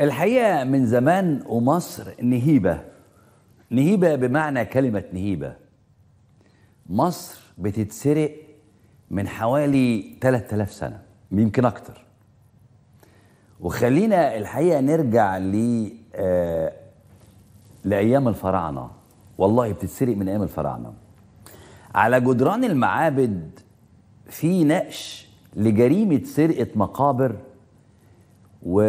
الحقيقه من زمان ومصر نهيبه نهيبه بمعنى كلمه نهيبه مصر بتتسرق من حوالي 3000 سنه يمكن اكتر وخلينا الحقيقه نرجع ل آه، لايام الفراعنه والله بتتسرق من ايام الفراعنه على جدران المعابد في نقش لجريمه سرقه مقابر و...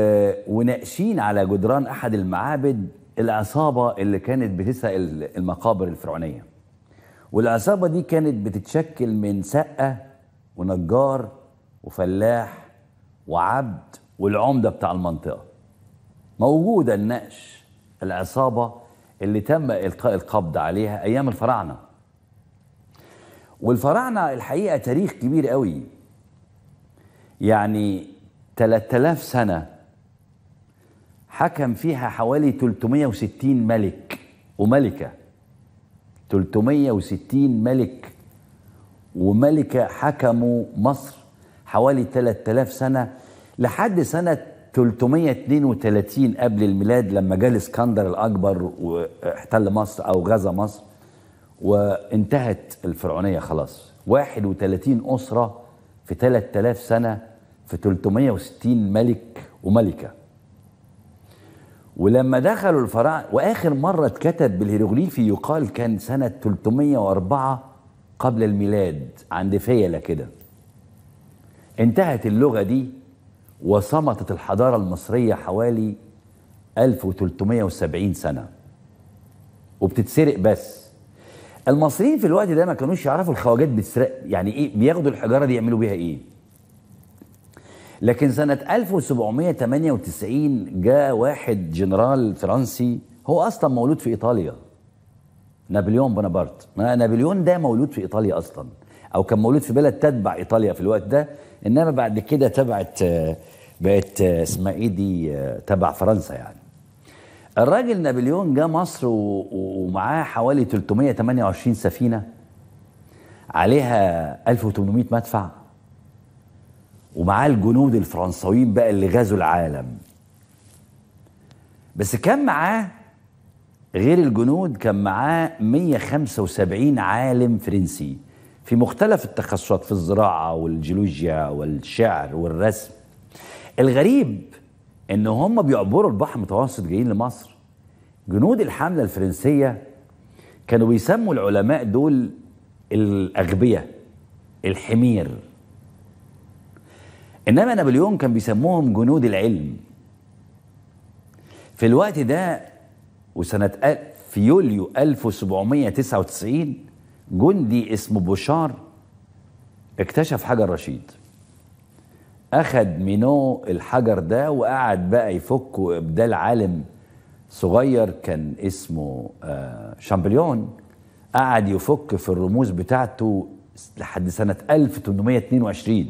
وناقشين على جدران احد المعابد العصابه اللي كانت بتسرق المقابر الفرعونيه والعصابه دي كانت بتتشكل من سقه ونجار وفلاح وعبد والعمده بتاع المنطقه موجوده النقش العصابه اللي تم القاء القبض عليها ايام الفراعنه والفراعنه الحقيقه تاريخ كبير قوي يعني 3000 سنة حكم فيها حوالي 360 ملك وملكة 360 ملك وملكة حكموا مصر حوالي 3000 سنة لحد سنة 332 قبل الميلاد لما جه الاسكندر الأكبر واحتل مصر أو غزا مصر وانتهت الفرعونية خلاص 31 أسرة في 3000 سنة في 360 ملك وملكة ولما دخلوا الفراعنة وآخر مرة اتكتب بالهيروغليفي يقال كان سنة 304 قبل الميلاد عند فيلة كده انتهت اللغة دي وصمتت الحضارة المصرية حوالي 1370 سنة وبتتسرق بس المصريين في الوقت ده ما كانوش يعرفوا الخواجات بتسرق يعني ايه بياخدوا الحجارة دي يعملوا بيها ايه لكن سنة 1798 جاء واحد جنرال فرنسي هو أصلا مولود في إيطاليا نابليون بونابرت نابليون ده مولود في إيطاليا أصلا أو كان مولود في بلد تتبع إيطاليا في الوقت ده إنما بعد كده تبعت بقت اسمها إيه دي تبع فرنسا يعني الراجل نابليون جه مصر ومعاه حوالي 328 سفينة عليها 1800 مدفع ومعاه الجنود الفرنساويين بقى اللي غزوا العالم بس كان معاه غير الجنود كان معاه 175 عالم فرنسي في مختلف التخصصات في الزراعة والجيولوجيا والشعر والرسم الغريب ان هم بيعبروا البحر المتوسط جايين لمصر جنود الحملة الفرنسية كانوا بيسموا العلماء دول الأغبية الحمير إنما نابليون كان بيسموهم جنود العلم في الوقت ده وسنة في يوليو 1799 جندي اسمه بوشار اكتشف حجر رشيد أخد منو الحجر ده وقعد بقى يفكه ده العالم صغير كان اسمه آه، شامبليون قعد يفك في الرموز بتاعته لحد سنة 1822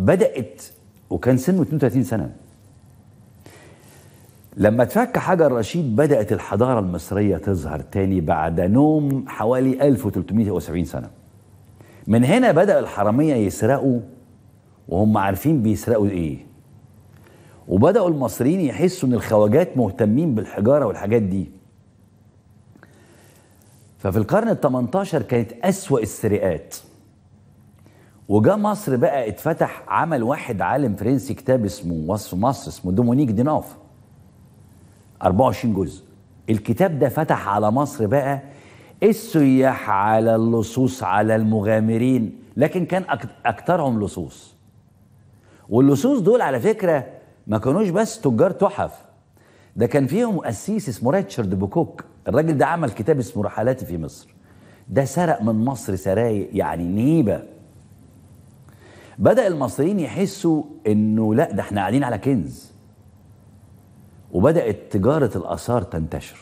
بدات وكان سنه 32 سنه لما تفك حجر رشيد بدأت الحضارة المصرية تظهر تاني بعد نوم حوالي 1370 سنة من هنا بدأ الحرامية يسرقوا وهم عارفين بيسرقوا ايه وبدأوا المصريين يحسوا ان الخواجات مهتمين بالحجارة والحاجات دي ففي القرن ال 18 كانت أسوأ السرقات وجا مصر بقى اتفتح عمل واحد عالم فرنسي كتاب اسمه وصف مصر اسمه دومونيك ديناف 24 جزء الكتاب ده فتح على مصر بقى السياح على اللصوص على المغامرين لكن كان اكترهم لصوص واللصوص دول على فكره ما كانوش بس تجار تحف ده كان فيهم قسيس اسمه ريتشارد بوكوك الراجل ده عمل كتاب اسمه رحلاتي في مصر ده سرق من مصر سرايق يعني نيبه بدأ المصريين يحسوا انه لا ده احنا قاعدين على كنز وبدأت تجارة الآثار تنتشر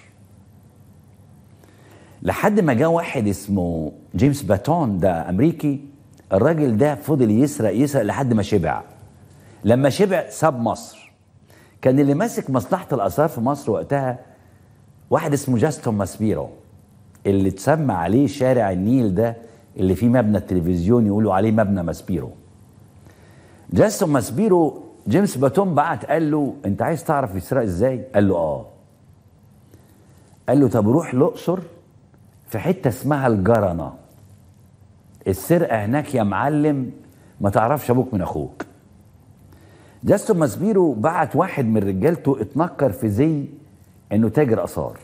لحد ما جاء واحد اسمه جيمس باتون ده أمريكي الراجل ده فضل يسرق يسرق لحد ما شبع لما شبع ساب مصر كان اللي ماسك مصلحة الآثار في مصر وقتها واحد اسمه جاستون ماسبيرو اللي اتسمى عليه شارع النيل ده اللي فيه مبنى التلفزيون يقولوا عليه مبنى ماسبيرو جاستون ماسبيرو جيمس باتون بعت قال له انت عايز تعرف يسرق ازاي قال له اه قال له طب روح الاقصر في حته اسمها الجرنه السرقه هناك يا معلم ما تعرفش ابوك من اخوك جاستون ماسبيرو بعت واحد من رجالته اتنكر في زي انه تاجر اثار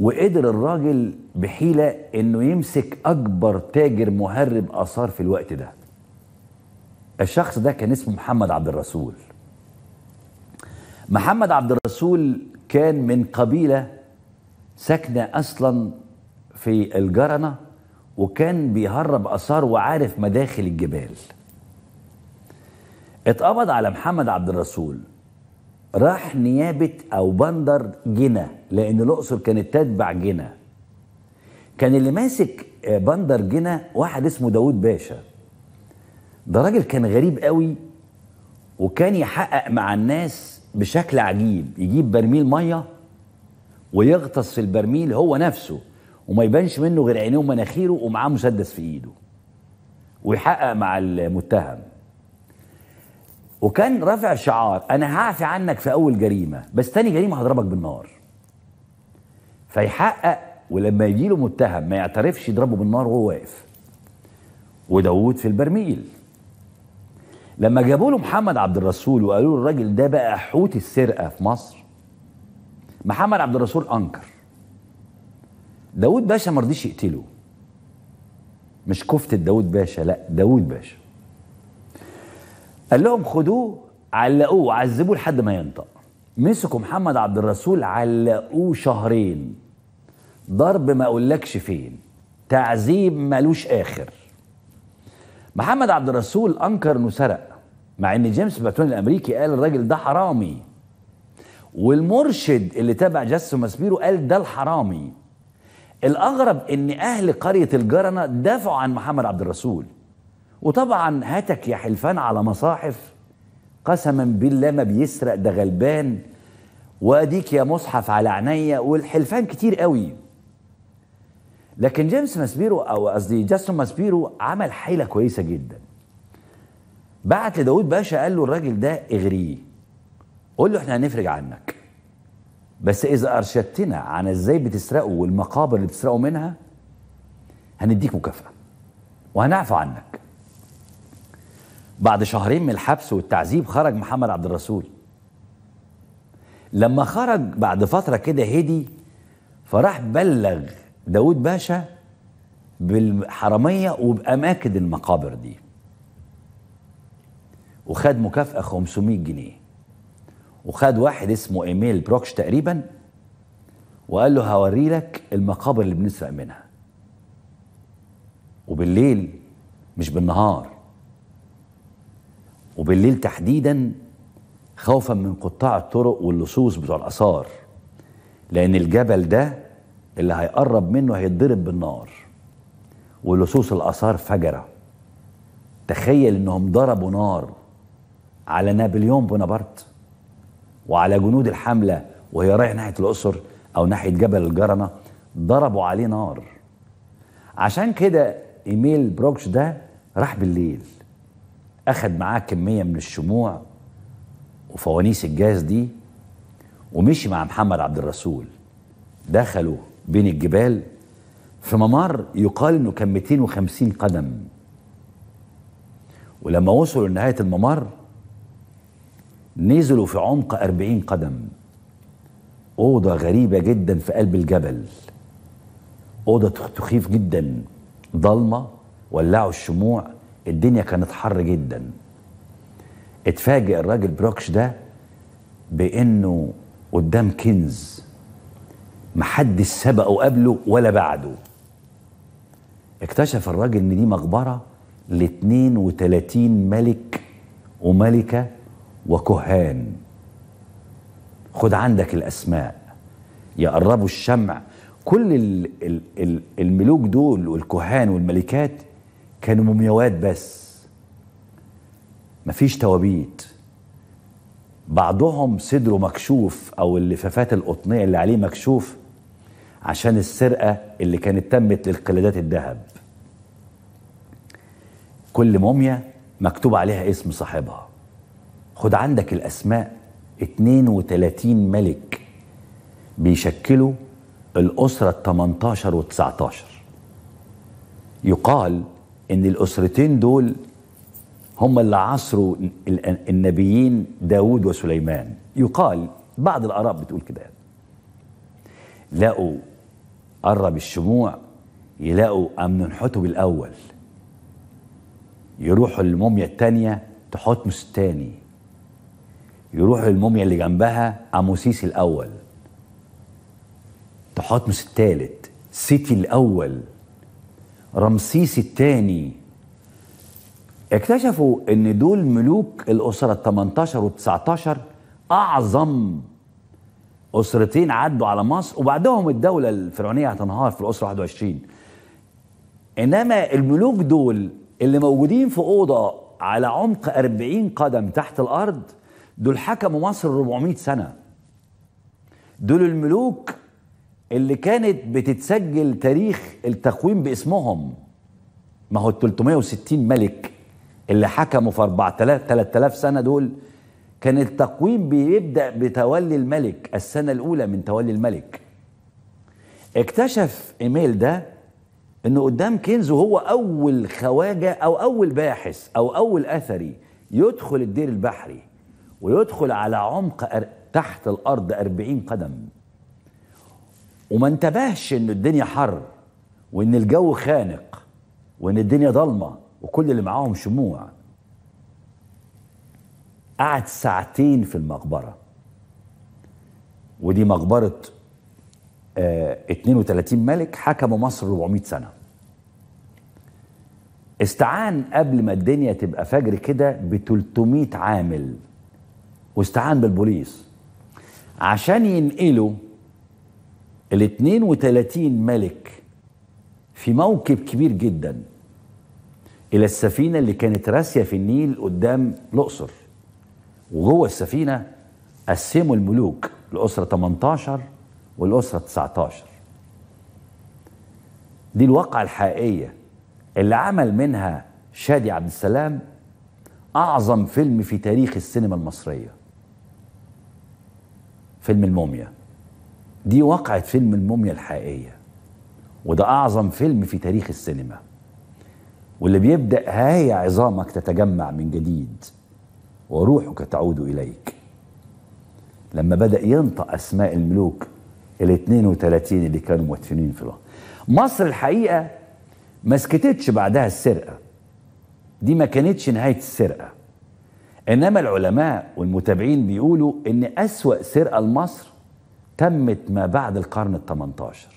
وقدر الراجل بحيله انه يمسك اكبر تاجر مهرب اثار في الوقت ده الشخص ده كان اسمه محمد عبد الرسول محمد عبد الرسول كان من قبيلة ساكنة أصلا في الجرنة وكان بيهرب آثار وعارف مداخل الجبال اتقبض على محمد عبد الرسول راح نيابة أو بندر جنة لأن الأقصر كانت تتبع جنة كان اللي ماسك بندر جنة واحد اسمه داود باشا ده راجل كان غريب قوي وكان يحقق مع الناس بشكل عجيب يجيب برميل ميه ويغطس في البرميل هو نفسه وما يبانش منه غير عينيه ومناخيره ومعاه مسدس في ايده ويحقق مع المتهم وكان رافع شعار انا هعفي عنك في اول جريمه بس تاني جريمه هضربك بالنار فيحقق ولما يجي له متهم ما يعترفش يضربه بالنار وهو واقف وداوود في البرميل لما جابوا له محمد عبد الرسول وقالوا له الراجل ده بقى حوت السرقه في مصر محمد عبد الرسول انكر داود باشا ما رضيش يقتله مش كفتة داود باشا لا داود باشا قال لهم خدوه علقوه وعذبوه لحد ما ينطق مسكوا محمد عبد الرسول علقوه شهرين ضرب ما اقولكش فين تعذيب ملوش اخر محمد عبد الرسول انكر انه سرق مع ان جيمس باتون الامريكي قال الراجل ده حرامي والمرشد اللي تبع جاسو ماسبيرو قال ده الحرامي الاغرب ان اهل قريه الجرنه دافعوا عن محمد عبد الرسول وطبعا هاتك يا حلفان على مصاحف قسما بالله ما بيسرق ده غلبان واديك يا مصحف على عينيا والحلفان كتير قوي لكن جيمس ماسبيرو او قصدي جاستون ماسبيرو عمل حيله كويسه جدا بعت لداود باشا قال له الراجل ده اغريه قول له احنا هنفرج عنك بس اذا ارشدتنا عن ازاي بتسرقوا والمقابر اللي بتسرقوا منها هنديك مكافاه وهنعفو عنك بعد شهرين من الحبس والتعذيب خرج محمد عبد الرسول لما خرج بعد فتره كده هدي فراح بلغ داود باشا بالحرمية وبأماكن المقابر دي وخد مكافأة 500 جنيه وخد واحد اسمه ايميل بروكش تقريبا وقال له هوري لك المقابر اللي بنسرق منها وبالليل مش بالنهار وبالليل تحديدا خوفا من قطاع الطرق واللصوص بتوع الاثار لان الجبل ده اللي هيقرب منه هيتضرب بالنار ولصوص الآثار فجرة تخيل إنهم ضربوا نار على نابليون بونابرت وعلى جنود الحملة وهي رايح ناحية الأسر أو ناحية جبل الجرنة ضربوا عليه نار عشان كده إيميل بروكش ده راح بالليل أخد معاه كمية من الشموع وفوانيس الجاز دي ومشي مع محمد عبد الرسول دخلوا بين الجبال في ممر يقال انه كان 250 قدم ولما وصلوا لنهايه الممر نزلوا في عمق 40 قدم اوضه غريبه جدا في قلب الجبل اوضه تخيف جدا ضلمه ولعوا الشموع الدنيا كانت حر جدا اتفاجئ الراجل بروكش ده بانه قدام كنز محدش سبقه قبله ولا بعده اكتشف الراجل ان دي مقبره ل 32 ملك وملكه وكهان خد عندك الاسماء يقربوا الشمع كل الملوك دول والكهان والملكات كانوا مومياوات بس مفيش توابيت بعضهم صدره مكشوف او اللفافات القطنيه اللي عليه مكشوف عشان السرقة اللي كانت تمت للقلادات الذهب كل موميا مكتوب عليها اسم صاحبها خد عندك الأسماء 32 ملك بيشكلوا الأسرة ال 18 و 19 يقال إن الأسرتين دول هم اللي عصروا النبيين داود وسليمان يقال بعض الآراء بتقول كده لقوا قرب الشموع يلاقوا أمن ننحته بالأول يروحوا الموميا التانية تحتمس التاني يروحوا الموميا اللي جنبها أموسيس الأول تحتمس التالت سيتي الأول رمسيس التاني اكتشفوا ان دول ملوك الأسرة ال 18 و 19 أعظم اسرتين عدوا على مصر وبعدهم الدوله الفرعونيه هتنهار في الاسره 21 انما الملوك دول اللي موجودين في اوضه على عمق 40 قدم تحت الارض دول حكموا مصر 400 سنه دول الملوك اللي كانت بتتسجل تاريخ التقويم باسمهم ما هو ال 360 ملك اللي حكموا في 4000 3000 سنه دول كان التقويم بيبدا بتولي الملك السنه الاولى من تولي الملك اكتشف ايميل ده انه قدام كنز هو اول خواجه او اول باحث او اول اثري يدخل الدير البحري ويدخل على عمق تحت الارض 40 قدم وما انتبهش ان الدنيا حر وان الجو خانق وان الدنيا ضلمه وكل اللي معاهم شموع قعد ساعتين في المقبرة ودي مقبرة آه 32 ملك حكموا مصر 400 سنة استعان قبل ما الدنيا تبقى فجر كده ب 300 عامل واستعان بالبوليس عشان ينقلوا ال 32 ملك في موكب كبير جدا الى السفينه اللي كانت راسيه في النيل قدام الاقصر وجوه السفينة قسموا الملوك الأسرة 18 والأسرة 19 دي الواقعة الحقيقية اللي عمل منها شادي عبد السلام أعظم فيلم في تاريخ السينما المصرية فيلم الموميا دي واقعة فيلم الموميا الحقيقية وده أعظم فيلم في تاريخ السينما واللي بيبدأ هاي عظامك تتجمع من جديد وروحك تعود إليك لما بدأ ينطق أسماء الملوك ال 32 اللي كانوا مدفنين في الأرض مصر الحقيقة ما سكتتش بعدها السرقة دي ما كانتش نهاية السرقة إنما العلماء والمتابعين بيقولوا إن أسوأ سرقة لمصر تمت ما بعد القرن ال 18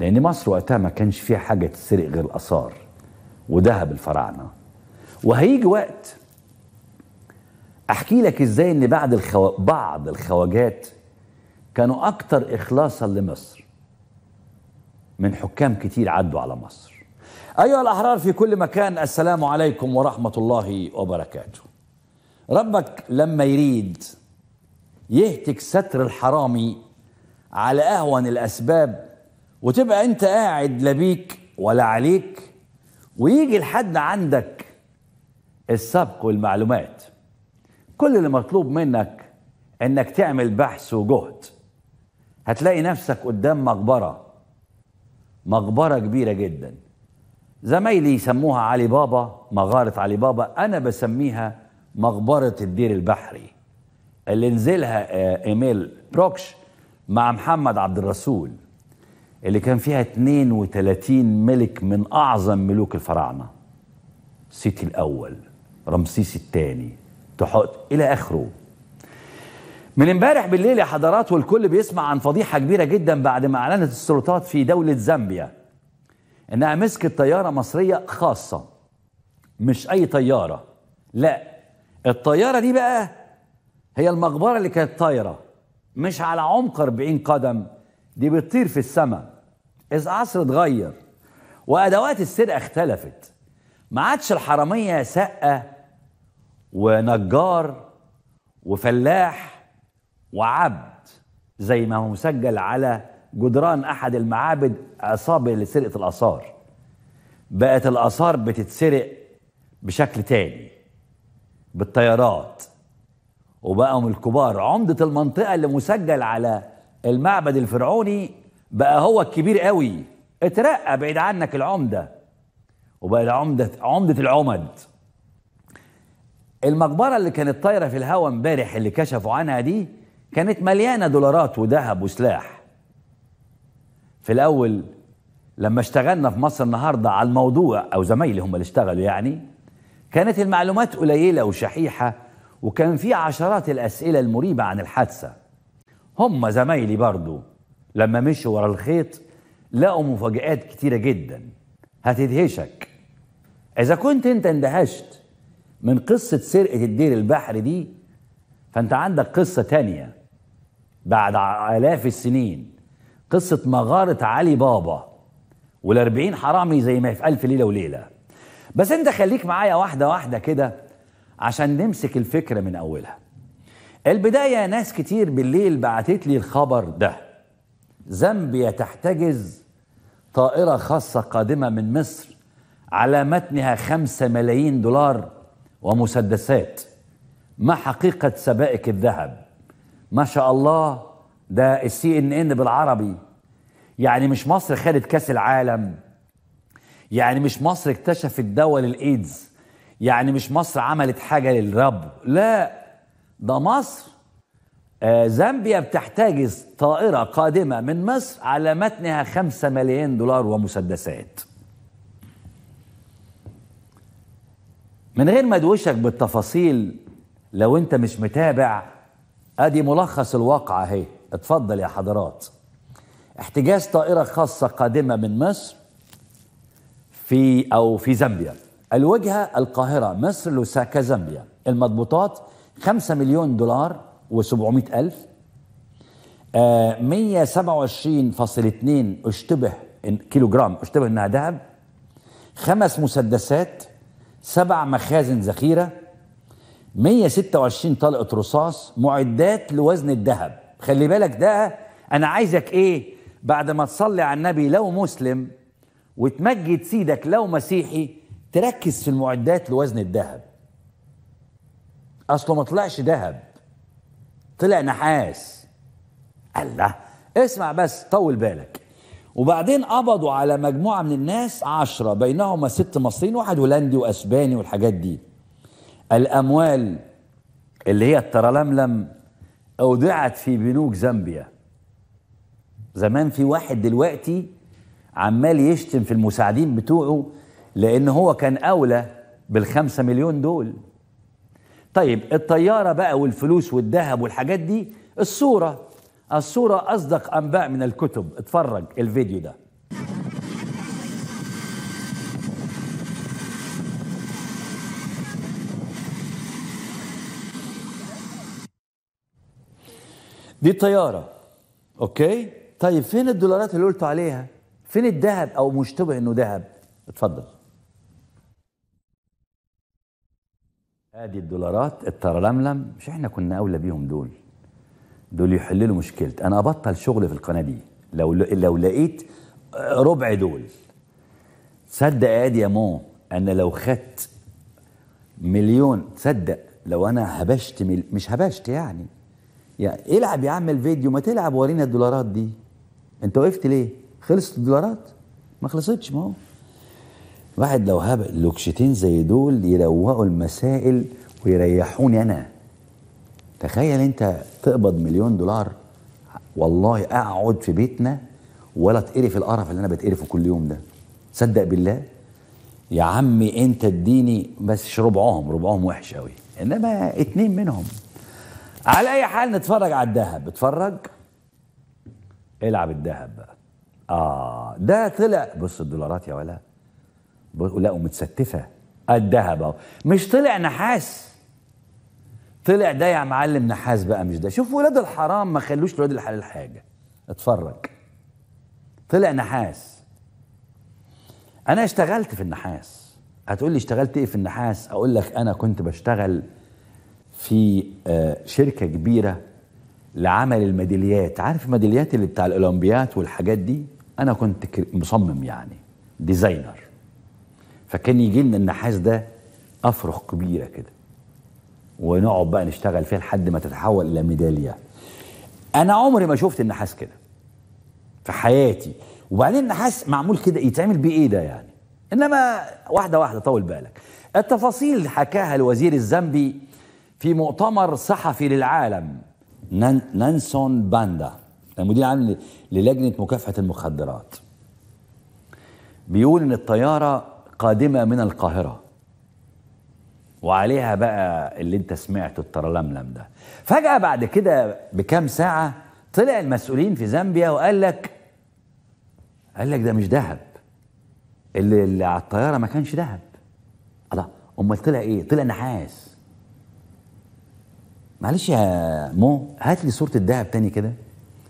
لأن مصر وقتها ما كانش فيها حاجة تسرق غير الآثار وذهب الفراعنة وهيجي وقت احكي لك ازاي ان بعد الخو... بعض الخواجات كانوا اكتر اخلاصا لمصر من حكام كتير عدوا على مصر ايها الاحرار في كل مكان السلام عليكم ورحمه الله وبركاته ربك لما يريد يهتك ستر الحرامي على اهون الاسباب وتبقى انت قاعد لا بيك ولا عليك ويجي لحد عندك السبق والمعلومات كل اللي مطلوب منك انك تعمل بحث وجهد هتلاقي نفسك قدام مقبرة مقبرة كبيرة جدا زمايلي يسموها علي بابا مغارة علي بابا أنا بسميها مقبرة الدير البحري اللي نزلها آه، إيميل بروكش مع محمد عبد الرسول اللي كان فيها 32 ملك من أعظم ملوك الفراعنة سيتي الأول رمسيس الثاني تحط إلى آخره من امبارح بالليل يا حضرات والكل بيسمع عن فضيحة كبيرة جدا بعد ما أعلنت السلطات في دولة زامبيا إنها مسكت طيارة مصرية خاصة مش أي طيارة لا الطيارة دي بقى هي المقبرة اللي كانت طايرة مش على عمق 40 قدم دي بتطير في السماء عصر اتغير وأدوات السرقة اختلفت ما عادش الحرامية سقة ونجار وفلاح وعبد زي ما هو مسجل على جدران احد المعابد عصابه لسرقه الاثار بقت الاثار بتتسرق بشكل تاني بالطيارات وبقوا الكبار عمدة المنطقة اللي مسجل على المعبد الفرعوني بقى هو الكبير قوي اترقى بعيد عنك العمدة وبقى العمدة عمدة العمد المقبرة اللي كانت طايرة في الهواء امبارح اللي كشفوا عنها دي كانت مليانة دولارات وذهب وسلاح في الأول لما اشتغلنا في مصر النهاردة على الموضوع أو زمايلي هم اللي اشتغلوا يعني كانت المعلومات قليلة وشحيحة وكان في عشرات الأسئلة المريبة عن الحادثة هم زمايلي برضو لما مشوا ورا الخيط لقوا مفاجآت كتيرة جدا هتدهشك إذا كنت أنت اندهشت من قصة سرقة الدير البحر دي فانت عندك قصة تانية بعد آلاف السنين قصة مغارة علي بابا والأربعين حرامي زي ما في ألف ليلة وليلة بس انت خليك معايا واحدة واحدة كده عشان نمسك الفكرة من أولها البداية ناس كتير بالليل بعتت لي الخبر ده زامبيا تحتجز طائرة خاصة قادمة من مصر على متنها خمسة ملايين دولار ومسدسات ما حقيقة سبائك الذهب ما شاء الله ده السي ان ان بالعربي يعني مش مصر خدت كاس العالم يعني مش مصر اكتشفت دواء للايدز يعني مش مصر عملت حاجة للرب لا ده مصر آه زامبيا بتحتاج طائرة قادمة من مصر على متنها خمسة ملايين دولار ومسدسات من غير ما ادوشك بالتفاصيل لو انت مش متابع ادي ملخص الواقعة اهي اتفضل يا حضرات احتجاز طائرة خاصة قادمة من مصر في او في زامبيا الوجهة القاهرة مصر لوساكا زامبيا المضبوطات 5 مليون دولار و700 ألف آه 127.2 اشتبه كيلو جرام اشتبه انها ذهب خمس مسدسات سبع مخازن ذخيره 126 طلقه رصاص معدات لوزن الذهب خلي بالك ده انا عايزك ايه بعد ما تصلي على النبي لو مسلم وتمجد سيدك لو مسيحي تركز في المعدات لوزن الذهب اصله ما طلعش ذهب طلع نحاس الله اسمع بس طول بالك وبعدين قبضوا على مجموعة من الناس عشرة بينهم ست مصريين واحد هولندي وأسباني والحاجات دي الأموال اللي هي الترلملم أودعت في بنوك زامبيا زمان في واحد دلوقتي عمال يشتم في المساعدين بتوعه لأن هو كان أولى بالخمسة مليون دول طيب الطيارة بقى والفلوس والذهب والحاجات دي الصورة الصورة أصدق أنباء من الكتب اتفرج الفيديو ده دي طيارة أوكي طيب فين الدولارات اللي قلتوا عليها فين الذهب أو مشتبه إنه ذهب اتفضل ادي الدولارات الترلملم مش احنا كنا اولى بيهم دول دول يحللوا مشكلتي انا ابطل شغل في القناه دي لو لو لقيت ربع دول تصدق يا ادي يا مو انا لو خدت مليون تصدق لو انا هبشت مل... مش هبشت يعني يعني العب يا عم الفيديو ما تلعب ورينا الدولارات دي انت وقفت ليه خلصت الدولارات ما خلصتش ما هو واحد لو هب لوكشتين زي دول يروقوا المسائل ويريحوني انا تخيل انت تقبض مليون دولار والله اقعد في بيتنا ولا تقرف القرف اللي انا بتقرفه كل يوم ده صدق بالله يا عمي انت اديني بس ربعهم ربعهم وحش قوي انما اتنين منهم على اي حال نتفرج على الذهب اتفرج العب الذهب بقى اه ده طلع بص الدولارات يا ولا لا ومتستفه الذهب اهو مش طلع نحاس طلع ده يا معلم نحاس بقى مش ده شوف ولاد الحرام ما خلوش ولاد الحلال حاجه اتفرج طلع نحاس انا اشتغلت في النحاس هتقول لي اشتغلت ايه في النحاس اقول لك انا كنت بشتغل في آه، شركه كبيره لعمل الميداليات عارف الميداليات اللي بتاع الاولمبيات والحاجات دي انا كنت مصمم يعني ديزاينر فكان يجي لنا النحاس ده افرخ كبيره كده ونقعد بقى نشتغل فيها لحد ما تتحول الى ميداليه انا عمري ما شفت النحاس كده في حياتي وبعدين النحاس معمول كده يتعمل بيه ايه ده يعني انما واحده واحده طول بالك التفاصيل حكاها الوزير الزامبي في مؤتمر صحفي للعالم نانسون باندا المدير العام للجنه مكافحه المخدرات بيقول ان الطياره قادمه من القاهره وعليها بقى اللي انت سمعته الترلملم ده فجأة بعد كده بكام ساعة طلع المسؤولين في زامبيا وقال لك قال لك ده مش ذهب اللي, اللي على الطيارة ما كانش ذهب الله امال طلع ايه طلع نحاس معلش يا مو هات لي صورة الذهب تاني كده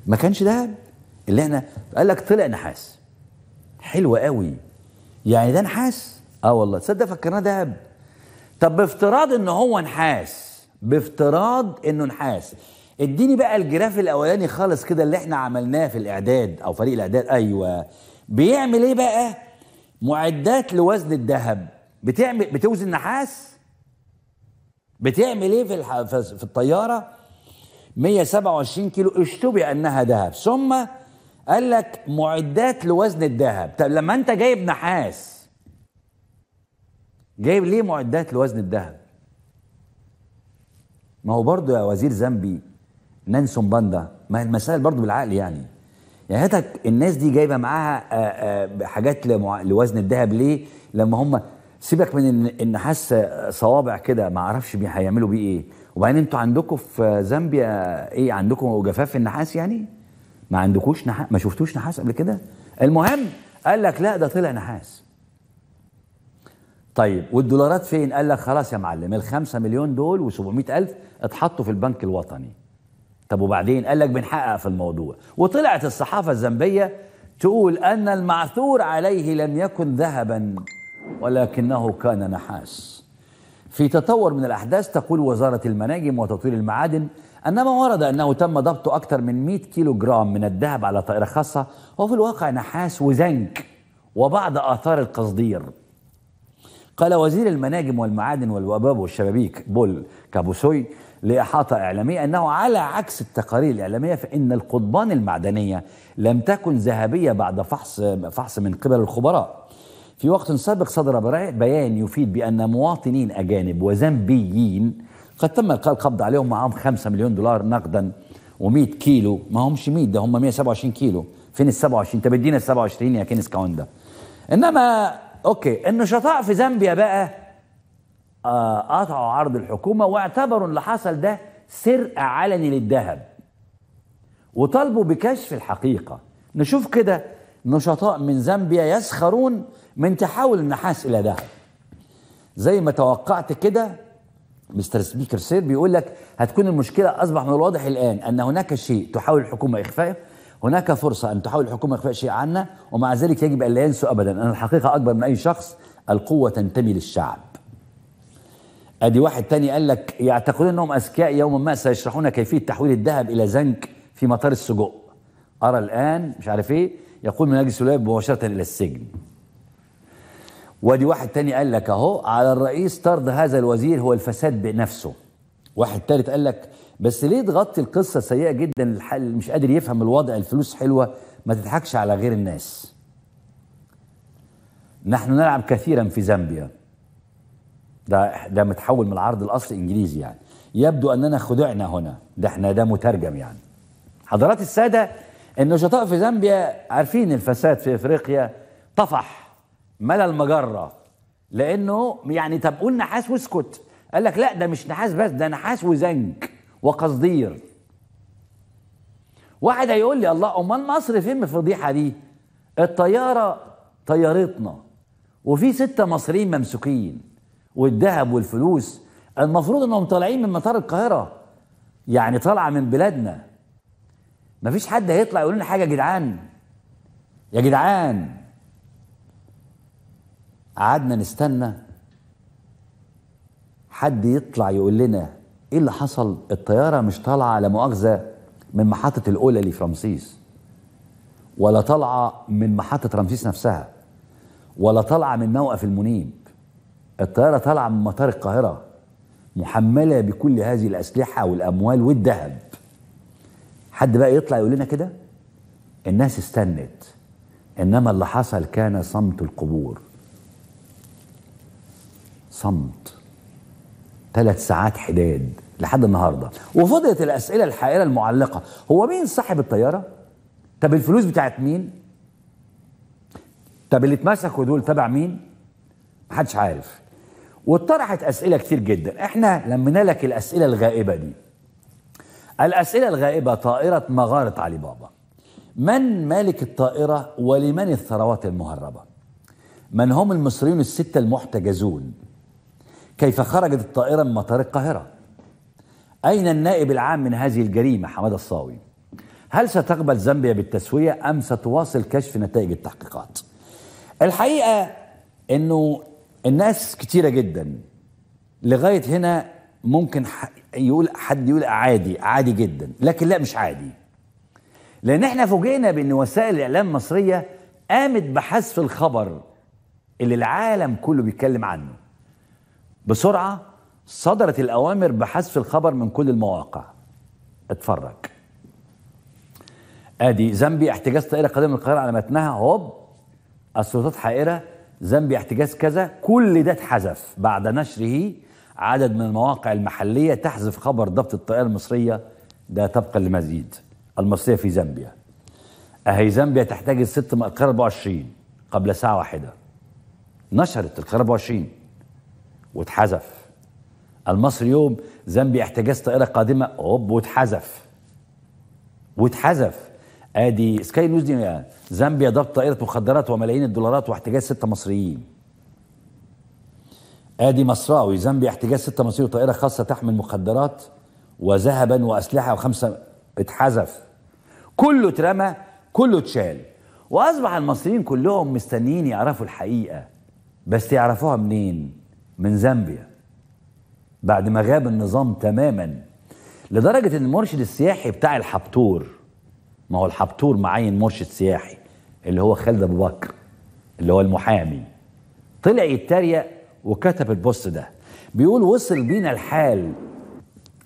ما كانش ذهب اللي احنا قال لك طلع نحاس حلو قوي يعني ده نحاس اه والله تصدق فكرناه ذهب طب بافتراض ان هو نحاس بافتراض انه نحاس اديني بقى الجراف الاولاني خالص كده اللي احنا عملناه في الاعداد او فريق الاعداد ايوه بيعمل ايه بقى معدات لوزن الذهب بتعمل بتوزن نحاس بتعمل ايه في الح... في الطياره 127 كيلو اشتبه انها ذهب ثم قال لك معدات لوزن الذهب طب لما انت جايب نحاس جايب ليه معدات لوزن الذهب ما هو برضه يا وزير زامبي نانسون باندا ما المسائل برضه بالعقل يعني يعني هاتك الناس دي جايبه معاها آآ آه، آآ آه، حاجات لوزن الذهب ليه لما هم سيبك من النحاس آه، صوابع كده ما اعرفش هيعملوا بيه ايه وبعدين انتوا عندكم في زامبيا ايه عندكم جفاف النحاس يعني ما عندكوش نحاس ما شفتوش نحاس قبل كده المهم قال لك لا ده طلع نحاس طيب والدولارات فين؟ قال لك خلاص يا معلم ال 5 مليون دول و700 ألف اتحطوا في البنك الوطني. طب وبعدين؟ قال لك بنحقق في الموضوع، وطلعت الصحافة الزنبية تقول أن المعثور عليه لم يكن ذهبا ولكنه كان نحاس. في تطور من الأحداث تقول وزارة المناجم وتطوير المعادن أنما ورد أنه تم ضبط أكثر من 100 كيلو جرام من الذهب على طائرة خاصة هو في الواقع نحاس وزنك وبعض آثار القصدير قال وزير المناجم والمعادن والوباب والشبابيك بول كابوسوي لإحاطة إعلامية أنه على عكس التقارير الإعلامية فإن القضبان المعدنية لم تكن ذهبية بعد فحص فحص من قبل الخبراء في وقت سابق صدر بيان يفيد بأن مواطنين أجانب وزنبيين قد تم القاء القبض عليهم معهم 5 مليون دولار نقدا و100 كيلو ما همش 100 ده هم 127 كيلو فين ال 27 طب ادينا ال 27 يا كينس كاوندا انما اوكي النشطاء في زامبيا بقى آه، قطعوا عرض الحكومه واعتبروا اللي حصل ده سرقه علني للذهب وطالبوا بكشف الحقيقه نشوف كده نشطاء من زامبيا يسخرون من تحول النحاس الى ذهب زي ما توقعت كده مستر سبيكر سير بيقول لك هتكون المشكله اصبح من الواضح الان ان هناك شيء تحاول الحكومه اخفائه هناك فرصة أن تحاول الحكومة إخفاء شيء عنا ومع ذلك يجب أن لا ينسوا أبدا أن الحقيقة أكبر من أي شخص القوة تنتمي للشعب أدي واحد تاني قال لك يعتقدون أنهم أذكياء يوما ما سيشرحون كيفية تحويل الذهب إلى زنك في مطار السجق أرى الآن مش عارف إيه يقول من أجل مباشرة إلى السجن وادي واحد تاني قال لك اهو على الرئيس طرد هذا الوزير هو الفساد بنفسه واحد تالت قال لك بس ليه تغطي القصه سيئه جدا اللي مش قادر يفهم الوضع الفلوس حلوه ما تضحكش على غير الناس نحن نلعب كثيرا في زامبيا ده ده متحول من العرض الاصلي انجليزي يعني يبدو اننا خدعنا هنا ده احنا ده مترجم يعني حضرات الساده النشطاء في زامبيا عارفين الفساد في افريقيا طفح ملا المجره لانه يعني طب قول نحاس واسكت قال لك لا ده مش نحاس بس ده نحاس وزنك وقصدير واحد هيقول لي الله امال مصر فين من الفضيحه دي الطياره طيارتنا وفي ستة مصريين ممسوكين والذهب والفلوس المفروض انهم طالعين من مطار القاهرة يعني طالعة من بلادنا مفيش حد هيطلع يقول لنا حاجة يا جدعان يا جدعان قعدنا نستنى حد يطلع يقول لنا ايه اللي حصل الطياره مش طالعه على مؤاخذه من محطه الاولى في رمسيس ولا طالعه من محطه رمسيس نفسها ولا طالعه من موقف المنيب الطياره طالعه من مطار القاهره محمله بكل هذه الاسلحه والاموال والذهب حد بقى يطلع يقول لنا كده الناس استنت انما اللي حصل كان صمت القبور صمت ثلاث ساعات حداد لحد النهارده وفضلت الاسئله الحائره المعلقه هو مين صاحب الطياره طب الفلوس بتاعت مين طب اللي اتمسكوا دول تبع مين محدش عارف واتطرحت اسئله كتير جدا احنا لمينا لك الاسئله الغائبه دي الاسئله الغائبه طائره مغاره علي بابا من مالك الطائره ولمن الثروات المهربه من هم المصريون السته المحتجزون كيف خرجت الطائرة من مطار القاهرة أين النائب العام من هذه الجريمة حمادة الصاوي هل ستقبل زامبيا بالتسوية أم ستواصل كشف نتائج التحقيقات الحقيقة أنه الناس كتيرة جدا لغاية هنا ممكن يقول حد يقول عادي عادي جدا لكن لا مش عادي لأن احنا فوجئنا بأن وسائل الإعلام المصرية قامت بحذف الخبر اللي العالم كله بيتكلم عنه بسرعة صدرت الأوامر بحذف الخبر من كل المواقع اتفرج ادي زامبيا احتجاز طائرة قادمة من القاهرة على متنها هوب السلطات حائرة زامبيا احتجاز كذا كل ده اتحذف بعد نشره عدد من المواقع المحلية تحذف خبر ضبط الطائرة المصرية ده طبقا لمزيد المصرية في زامبيا أهي زامبيا تحتاج الست القاهرة 24 قبل ساعة واحدة نشرت القاهرة 24 واتحذف المصري يوم ذنبي احتجاز طائره قادمه هوب واتحذف واتحذف ادي سكاي نيوز دي زامبيا يعني ضبط طائره مخدرات وملايين الدولارات واحتجاز سته مصريين ادي مصراوي زامبيا احتجاز سته مصريين وطائره خاصه تحمل مخدرات وذهبا واسلحه وخمسه اتحذف كله اترمى كله اتشال واصبح المصريين كلهم مستنيين يعرفوا الحقيقه بس يعرفوها منين من زامبيا بعد ما غاب النظام تماما لدرجة ان المرشد السياحي بتاع الحبتور ما هو الحبتور معين مرشد سياحي اللي هو خالد ابو بكر اللي هو المحامي طلع يتريق وكتب البوست ده بيقول وصل بينا الحال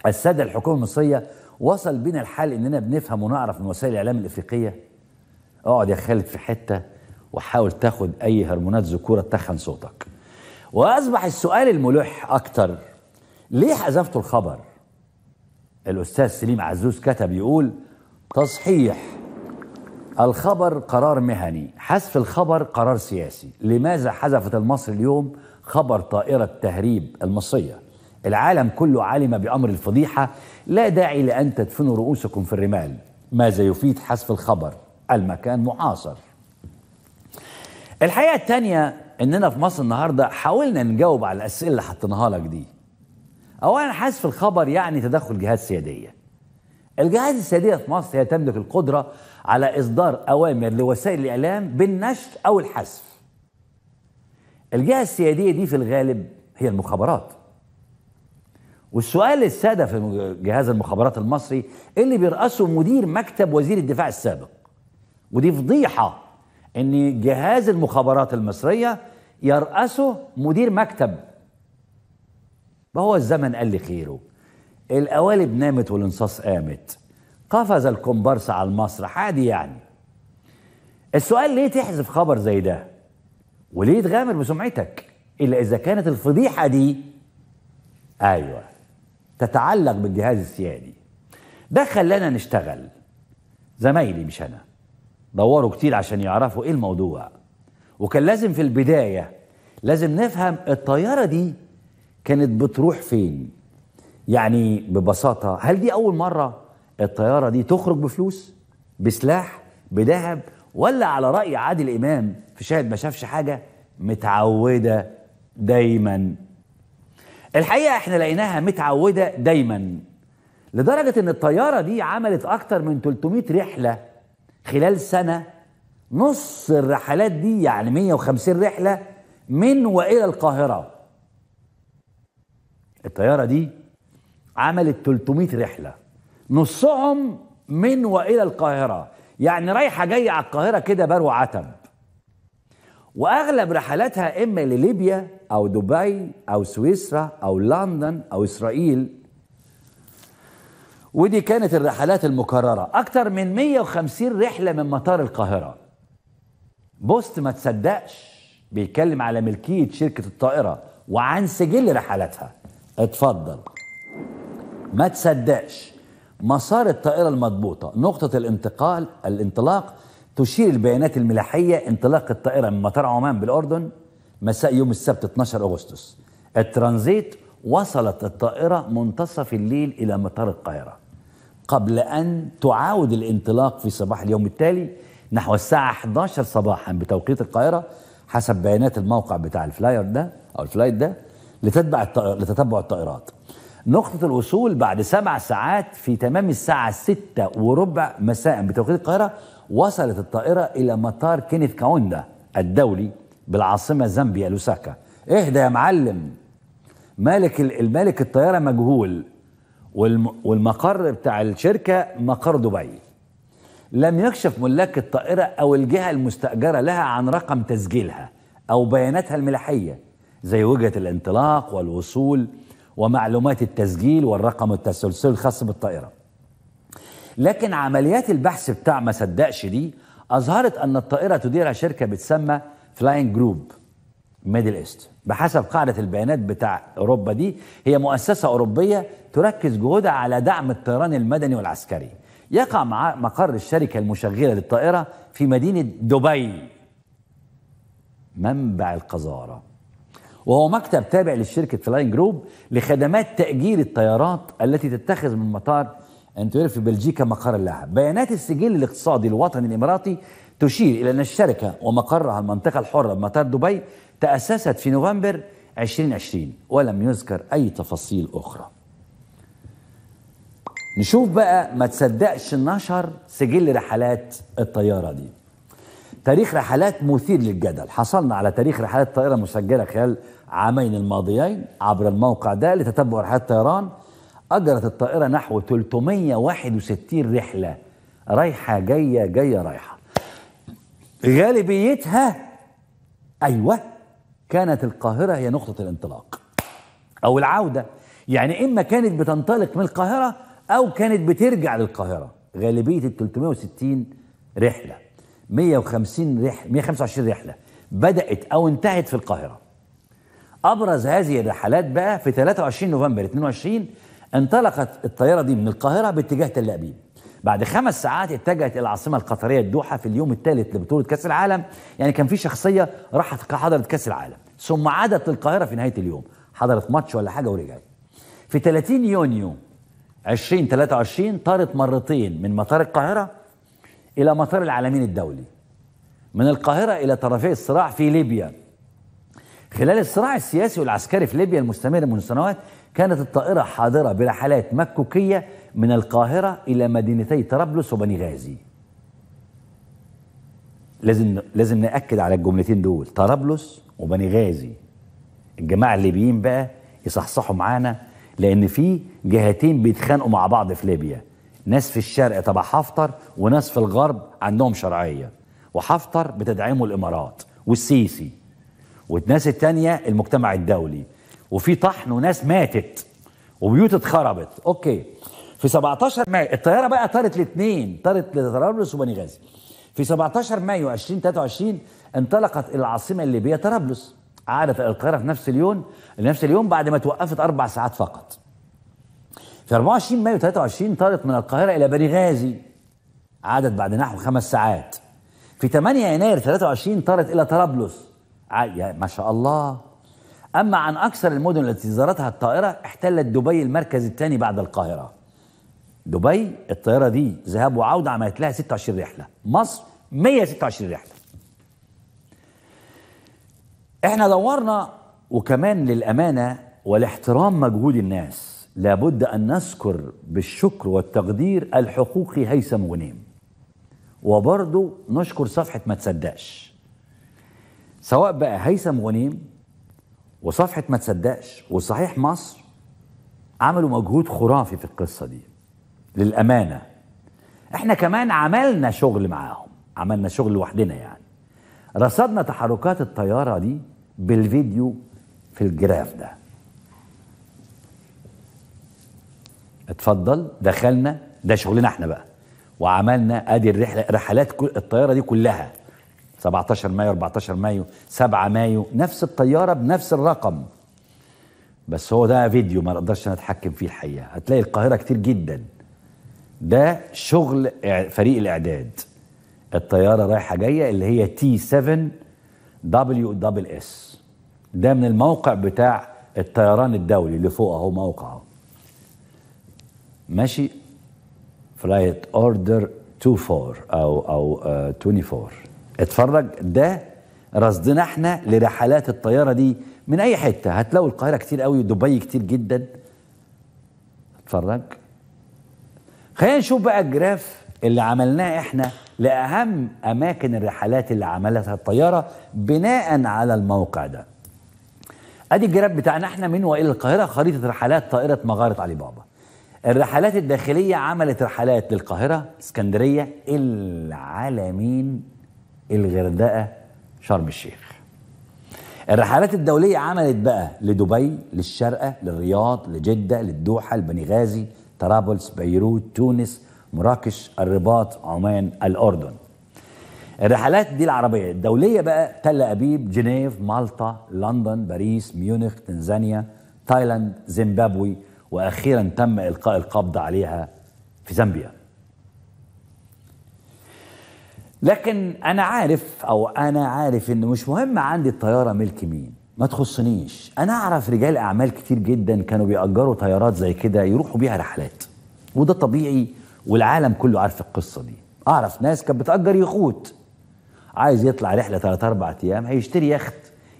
السادة الحكومة المصرية وصل بينا الحال اننا بنفهم ونعرف من وسائل الاعلام الافريقية اقعد يا خالد في حتة وحاول تاخد اي هرمونات ذكورة تخن صوتك واصبح السؤال الملح اكتر ليه حذفتوا الخبر الاستاذ سليم عزوز كتب يقول تصحيح الخبر قرار مهني حذف الخبر قرار سياسي لماذا حذفت المصري اليوم خبر طائرة تهريب المصرية العالم كله علم بأمر الفضيحة لا داعي لأن تدفنوا رؤوسكم في الرمال ماذا يفيد حذف الخبر المكان محاصر الحقيقة الثانية اننا في مصر النهارده حاولنا نجاوب على الاسئله اللي حطيناها لك دي اولا حذف الخبر يعني تدخل جهات سياديه الجهات السياديه في مصر هي تملك القدره على اصدار اوامر لوسائل الاعلام بالنشر او الحذف الجهه السياديه دي في الغالب هي المخابرات والسؤال السادة في جهاز المخابرات المصري اللي بيرأسه مدير مكتب وزير الدفاع السابق ودي فضيحه ان جهاز المخابرات المصريه يرأسه مدير مكتب ما هو الزمن قال لي خيره القوالب نامت والانصاص قامت قفز الكومبارس على المسرح عادي يعني السؤال ليه تحذف خبر زي ده وليه تغامر بسمعتك الا اذا كانت الفضيحه دي ايوه تتعلق بالجهاز السيادي ده خلانا نشتغل زمايلي مش انا دوروا كتير عشان يعرفوا ايه الموضوع وكان لازم في البداية لازم نفهم الطيارة دي كانت بتروح فين يعني ببساطة هل دي أول مرة الطيارة دي تخرج بفلوس بسلاح بذهب ولا على رأي عادل إمام في شاهد ما شافش حاجة متعودة دايما الحقيقة احنا لقيناها متعودة دايما لدرجة ان الطيارة دي عملت اكتر من 300 رحلة خلال سنة نص الرحلات دي يعني 150 رحلة من وإلى القاهرة الطيارة دي عملت 300 رحلة نصهم من وإلى القاهرة يعني رايحة جاية على القاهرة كده بر وعتب وأغلب رحلاتها إما لليبيا أو دبي أو سويسرا أو لندن أو إسرائيل ودي كانت الرحلات المكررة أكتر من 150 رحلة من مطار القاهرة بوست ما تصدقش بيتكلم على ملكية شركة الطائرة وعن سجل رحلاتها اتفضل ما تصدقش مسار الطائرة المضبوطة نقطة الانتقال الانطلاق تشير البيانات الملاحية انطلاق الطائرة من مطار عمان بالأردن مساء يوم السبت 12 أغسطس الترانزيت وصلت الطائرة منتصف الليل إلى مطار القاهرة قبل أن تعاود الانطلاق في صباح اليوم التالي نحو الساعة 11 صباحا بتوقيت القاهرة حسب بيانات الموقع بتاع الفلاير ده أو الفلايت ده لتتبع لتتبع الطائرات نقطة الوصول بعد سبع ساعات في تمام الساعة ستة وربع مساء بتوقيت القاهرة وصلت الطائرة إلى مطار كينيث كاوندا الدولي بالعاصمة زامبيا لوساكا اهدى يا معلم مالك المالك الطيارة مجهول والمقر بتاع الشركة مقر دبي لم يكشف ملاك الطائرة أو الجهة المستأجرة لها عن رقم تسجيلها أو بياناتها الملاحية زي وجهة الانطلاق والوصول ومعلومات التسجيل والرقم التسلسلي الخاص بالطائرة لكن عمليات البحث بتاع ما صدقش دي أظهرت أن الطائرة تديرها شركة بتسمى فلاينج جروب ميدل ايست بحسب قاعدة البيانات بتاع أوروبا دي هي مؤسسة أوروبية تركز جهودها على دعم الطيران المدني والعسكري يقع مع مقر الشركة المشغلة للطائرة في مدينة دبي منبع القذارة وهو مكتب تابع لشركة فلاين جروب لخدمات تأجير الطيارات التي تتخذ من مطار أنتوير في بلجيكا مقرا لها بيانات السجل الاقتصادي الوطني الإماراتي تشير إلى أن الشركة ومقرها المنطقة الحرة بمطار دبي تأسست في نوفمبر 2020 ولم يذكر أي تفاصيل أخرى نشوف بقى ما تصدقش نشر سجل رحلات الطياره دي تاريخ رحلات مثير للجدل حصلنا على تاريخ رحلات طائره مسجله خلال عامين الماضيين عبر الموقع ده لتتبع رحلات طيران اجرت الطائره نحو 361 رحله رايحه جايه جايه رايحه غالبيتها ايوه كانت القاهره هي نقطه الانطلاق او العوده يعني اما كانت بتنطلق من القاهره او كانت بترجع للقاهره غالبيه ال 360 رحله 150 رحله 125 رحله بدات او انتهت في القاهره ابرز هذه الرحلات بقى في 23 نوفمبر 22 انطلقت الطياره دي من القاهره باتجاه تل ابيب بعد خمس ساعات اتجهت الى العاصمه القطريه الدوحه في اليوم الثالث لبطوله كاس العالم يعني كان في شخصيه راحت حضرت كاس العالم ثم عادت للقاهره في نهايه اليوم حضرت ماتش ولا حاجه ورجعت في 30 يونيو 2023 طارت مرتين من مطار القاهرة إلى مطار العالمين الدولي من القاهرة إلى طرفي الصراع في ليبيا خلال الصراع السياسي والعسكري في ليبيا المستمر من سنوات كانت الطائرة حاضرة برحلات مكوكية من القاهرة إلى مدينتي طرابلس وبني غازي لازم لازم نأكد على الجملتين دول طرابلس وبني غازي الجماعة الليبيين بقى يصحصحوا معانا لان في جهتين بيتخانقوا مع بعض في ليبيا ناس في الشرق تبع حفتر وناس في الغرب عندهم شرعيه وحفتر بتدعمه الامارات والسيسي والناس التانية المجتمع الدولي وفي طحن وناس ماتت وبيوت اتخربت اوكي في 17 مايو الطياره بقى طارت الاثنين طارت لطرابلس وبني غازي في 17 مايو 2023 انطلقت العاصمه الليبيه طرابلس عادت إلى القاهرة في نفس اليوم نفس اليوم بعد ما توقفت أربع ساعات فقط في 24 مايو 23 طارت من القاهرة إلى بني غازي عادت بعد نحو خمس ساعات في 8 يناير 23 طارت إلى طرابلس يعني ما شاء الله أما عن أكثر المدن التي زارتها الطائرة احتلت دبي المركز الثاني بعد القاهرة دبي الطائره دي ذهاب وعودة عملت لها 26 رحلة مصر 126 رحلة احنا دورنا وكمان للامانه ولاحترام مجهود الناس لابد ان نذكر بالشكر والتقدير الحقوقي هيثم غنيم وبرضه نشكر صفحه ما تصدقش سواء بقى هيثم غنيم وصفحه ما تصدقش وصحيح مصر عملوا مجهود خرافي في القصه دي للامانه احنا كمان عملنا شغل معاهم عملنا شغل لوحدنا يعني رصدنا تحركات الطياره دي بالفيديو في الجراف ده اتفضل دخلنا ده شغلنا احنا بقى وعملنا ادي الرحله رحلات كل الطياره دي كلها 17 مايو 14 مايو 7 مايو نفس الطياره بنفس الرقم بس هو ده فيديو ما نقدرش نتحكم فيه الحقيقه هتلاقي القاهره كتير جدا ده شغل فريق الاعداد الطياره رايحه جايه اللي هي تي 7 دبليو دبل اس ده من الموقع بتاع الطيران الدولي اللي فوق اهو موقع اهو ماشي فلايت اوردر 24 او او 24 آه، اتفرج ده رصدنا احنا لرحلات الطياره دي من اي حته هتلاقوا القاهره كتير قوي ودبي كتير جدا اتفرج خلينا نشوف بقى الجراف اللي عملناه احنا لاهم اماكن الرحلات اللي عملتها الطياره بناء على الموقع ده ادي الجراب بتاعنا احنا من والى القاهره خريطه رحلات طائره مغاره علي بابا الرحلات الداخليه عملت رحلات للقاهره اسكندريه العالمين الغردقه شرم الشيخ الرحلات الدوليه عملت بقى لدبي للشرقه للرياض لجده للدوحه لبني غازي طرابلس بيروت تونس مراكش الرباط عمان الاردن الرحلات دي العربية الدولية بقى تل أبيب جنيف مالطا لندن باريس ميونخ تنزانيا تايلاند زيمبابوي وأخيرا تم إلقاء القبض عليها في زامبيا لكن أنا عارف أو أنا عارف إن مش مهم عندي الطيارة ملك مين ما تخصنيش أنا أعرف رجال أعمال كتير جدا كانوا بيأجروا طيارات زي كده يروحوا بيها رحلات وده طبيعي والعالم كله عارف القصة دي أعرف ناس كانت بتأجر يخوت عايز يطلع رحله ثلاث اربع ايام هيشتري يخت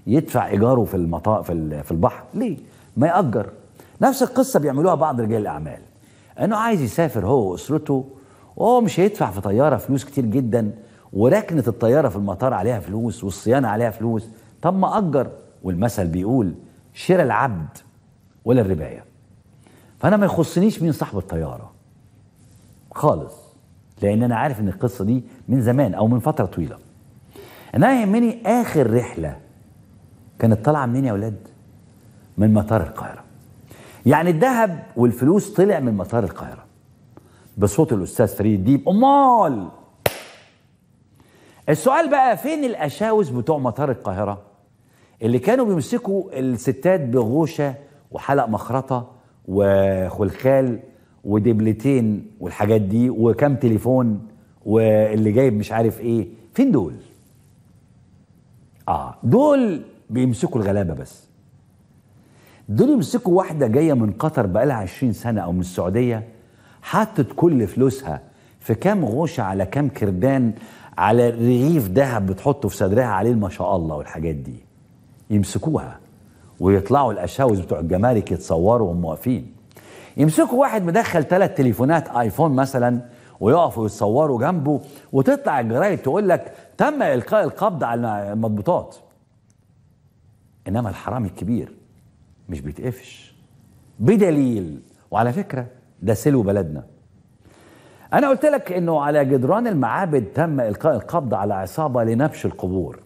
يدفع ايجاره في المطار في في البحر ليه ما ياجر نفس القصه بيعملوها بعض رجال الاعمال انه عايز يسافر هو واسرته وهو مش هيدفع في طياره فلوس كتير جدا وركنه الطياره في المطار عليها فلوس والصيانه عليها فلوس طب ما اجر والمثل بيقول شراء العبد ولا الربايه فانا ما يخصنيش مين صاحب الطياره خالص لان انا عارف ان القصه دي من زمان او من فتره طويله انا يهمني اخر رحله كانت طالعه منين يا ولاد من مطار القاهره يعني الذهب والفلوس طلع من مطار القاهره بصوت الاستاذ فريد الديب امال السؤال بقى فين الاشاوس بتوع مطار القاهره اللي كانوا بيمسكوا الستات بغوشه وحلق مخرطه وخلخال ودبلتين والحاجات دي وكام تليفون واللي جايب مش عارف ايه فين دول اه دول بيمسكوا الغلابه بس دول يمسكوا واحده جايه من قطر بقالها 20 سنه او من السعوديه حطت كل فلوسها في كام غوشه على كام كردان على رغيف ذهب بتحطه في صدرها عليه ما شاء الله والحاجات دي يمسكوها ويطلعوا الاشاوز بتوع الجمارك يتصوروا وهم واقفين يمسكوا واحد مدخل ثلاث تليفونات ايفون مثلا ويقفوا يتصوروا جنبه وتطلع الجرايد تقول لك تم إلقاء القبض على المضبوطات إنما الحرامي الكبير مش بيتقفش بدليل وعلى فكرة ده سلو بلدنا أنا قلت لك إنه على جدران المعابد تم إلقاء القبض على عصابة لنبش القبور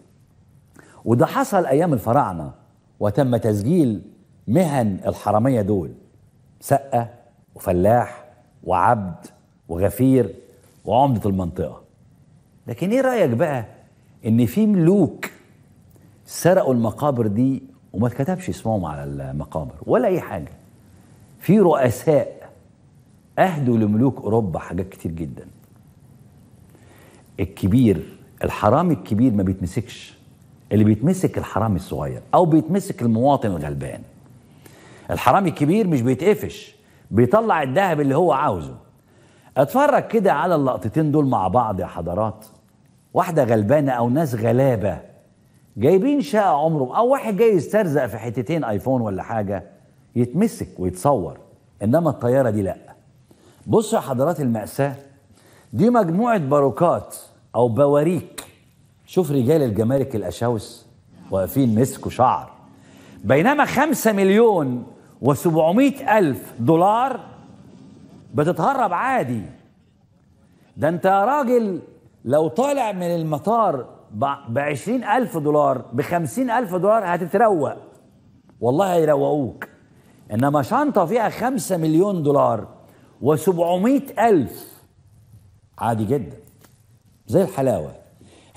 وده حصل أيام الفراعنة وتم تسجيل مهن الحرامية دول سقة وفلاح وعبد وغفير وعمدة المنطقة لكن ايه رايك بقى ان في ملوك سرقوا المقابر دي وما اتكتبش اسمهم على المقابر ولا اي حاجه في رؤساء اهدوا لملوك اوروبا حاجات كتير جدا الكبير الحرامي الكبير ما بيتمسكش اللي بيتمسك الحرامي الصغير او بيتمسك المواطن الغلبان الحرامي الكبير مش بيتقفش بيطلع الذهب اللي هو عاوزه اتفرج كده على اللقطتين دول مع بعض يا حضرات واحده غلبانه او ناس غلابه جايبين شقه عمرهم او واحد جاي يسترزق في حتتين ايفون ولا حاجه يتمسك ويتصور انما الطياره دي لا بص يا حضرات الماساه دي مجموعه باروكات او بواريك شوف رجال الجمارك الاشاوس واقفين مسكوا شعر بينما خمسة مليون و ألف دولار بتتهرب عادي ده انت يا راجل لو طالع من المطار ب 20000 دولار ب 50000 دولار هتتروق والله هيروقوك انما شنطه فيها 5 مليون دولار و700 ألف عادي جدا زي الحلاوة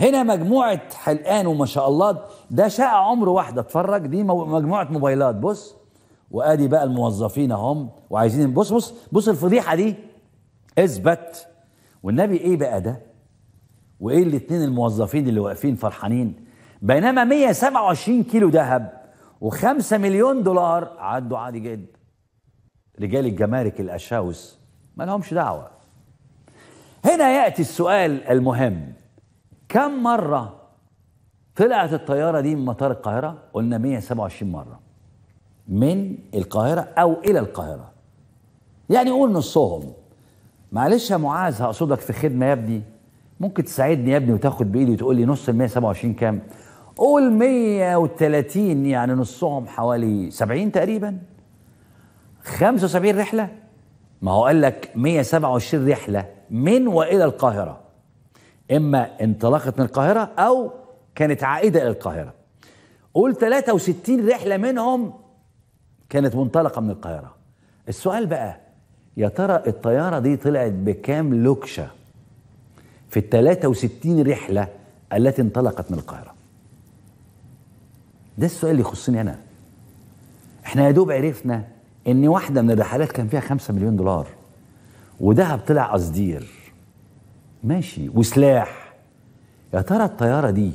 هنا مجموعة حلقان وما شاء الله ده شقة عمر واحدة اتفرج دي مجموعة موبايلات بص وادي بقى الموظفين هم وعايزين بص بص بص الفضيحة دي اثبت والنبي ايه بقى ده وايه الاثنين الموظفين اللي واقفين فرحانين بينما 127 كيلو ذهب و5 مليون دولار عدوا عادي جدا رجال الجمارك الاشاوس ما لهمش دعوه هنا ياتي السؤال المهم كم مره طلعت الطياره دي من مطار القاهره قلنا 127 مره من القاهره او الى القاهره يعني قول نصهم معلش يا معاذ هقصدك في خدمه يا ابني ممكن تساعدني يا ابني وتاخد بايدي وتقول لي نص ال 127 كام؟ قول 130 يعني نصهم حوالي 70 تقريبا 75 رحله ما هو قال لك 127 رحله من والى القاهره اما انطلقت من القاهره او كانت عائده الى القاهره قول 63 رحله منهم كانت منطلقه من القاهره السؤال بقى يا ترى الطياره دي طلعت بكام لوكشه في ال 63 رحلة التي انطلقت من القاهرة ده السؤال اللي يخصني أنا احنا يا دوب عرفنا ان واحدة من الرحلات كان فيها 5 مليون دولار ودهب طلع قصدير ماشي وسلاح يا ترى الطيارة دي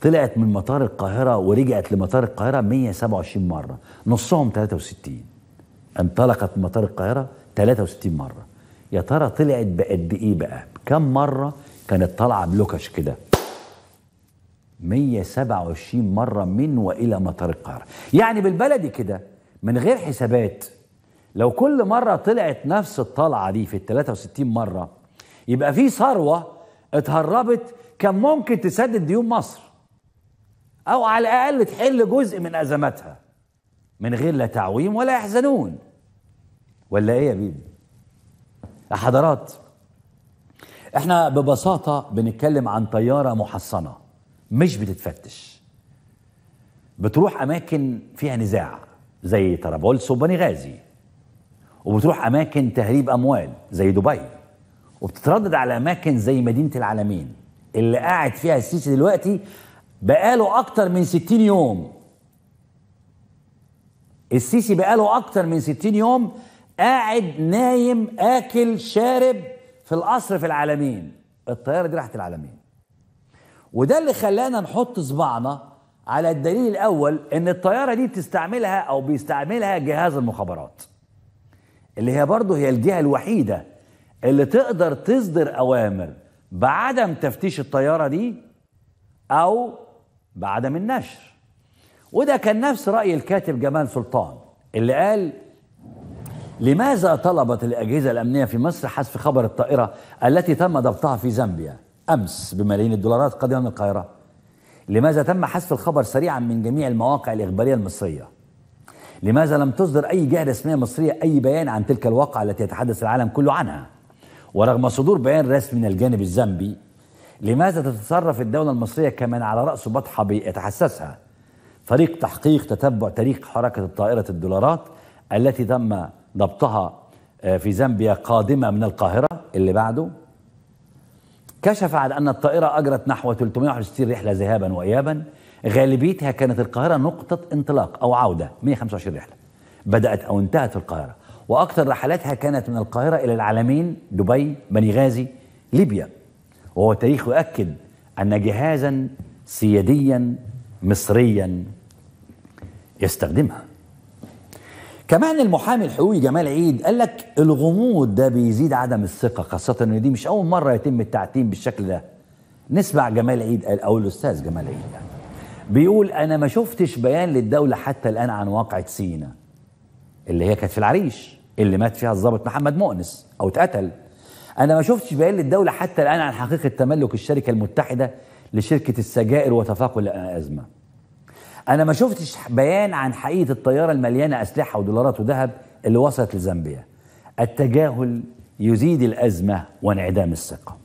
طلعت من مطار القاهرة ورجعت لمطار القاهرة 127 مرة نصهم 63 انطلقت من مطار القاهرة 63 مرة يا ترى طلعت بقد ايه بقى كم مره كانت طالعه بلوكش كده 127 مره من والى مطار القاهره يعني بالبلدي كده من غير حسابات لو كل مره طلعت نفس الطلعه دي في ال 63 مره يبقى في ثروه اتهربت كان ممكن تسدد ديون مصر او على الاقل تحل جزء من ازماتها من غير لا تعويم ولا يحزنون ولا ايه يا بيبي يا حضرات احنا ببساطة بنتكلم عن طيارة محصنة مش بتتفتش بتروح أماكن فيها نزاع زي طرابلس وبني غازي وبتروح أماكن تهريب أموال زي دبي وبتتردد على أماكن زي مدينة العالمين اللي قاعد فيها السيسي دلوقتي بقاله أكتر من 60 يوم السيسي بقاله أكتر من 60 يوم قاعد نايم اكل شارب في القصر في العالمين الطياره دي راحت العالمين وده اللي خلانا نحط صباعنا على الدليل الاول ان الطياره دي بتستعملها او بيستعملها جهاز المخابرات اللي هي برضه هي الجهه الوحيده اللي تقدر تصدر اوامر بعدم تفتيش الطياره دي او بعدم النشر وده كان نفس راي الكاتب جمال سلطان اللي قال لماذا طلبت الأجهزة الأمنية في مصر حذف خبر الطائرة التي تم ضبطها في زامبيا أمس بملايين الدولارات قادمة من القاهرة لماذا تم حذف الخبر سريعا من جميع المواقع الإخبارية المصرية لماذا لم تصدر أي جهة رسمية مصرية أي بيان عن تلك الواقعة التي يتحدث العالم كله عنها ورغم صدور بيان رسمي من الجانب الزامبي لماذا تتصرف الدولة المصرية كمن على رأسه بطحه يتحسسها فريق تحقيق تتبع تاريخ حركة الطائرة الدولارات التي تم ضبطها آه، في زامبيا قادمة من القاهرة اللي بعده كشف عن أن الطائرة أجرت نحو 361 رحلة ذهابا وإيابا غالبيتها كانت القاهرة نقطة انطلاق أو عودة 125 رحلة بدأت أو انتهت في القاهرة وأكثر رحلاتها كانت من القاهرة إلى العالمين دبي بني غازي ليبيا وهو تاريخ يؤكد أن جهازا سياديا مصريا يستخدمها كمان المحامي الحقوقي جمال عيد قال لك الغموض ده بيزيد عدم الثقه خاصه ان دي مش اول مره يتم التعتيم بالشكل ده نسمع جمال عيد او الاستاذ جمال عيد يعني بيقول انا ما شفتش بيان للدوله حتى الان عن واقعه سينا اللي هي كانت في العريش اللي مات فيها الضابط محمد مؤنس او اتقتل انا ما شفتش بيان للدوله حتى الان عن حقيقه تملك الشركه المتحده لشركه السجائر وتفاقم الازمه انا ما شفتش بيان عن حقيقه الطياره المليانه اسلحه ودولارات وذهب اللي وصلت لزامبيا التجاهل يزيد الازمه وانعدام الثقه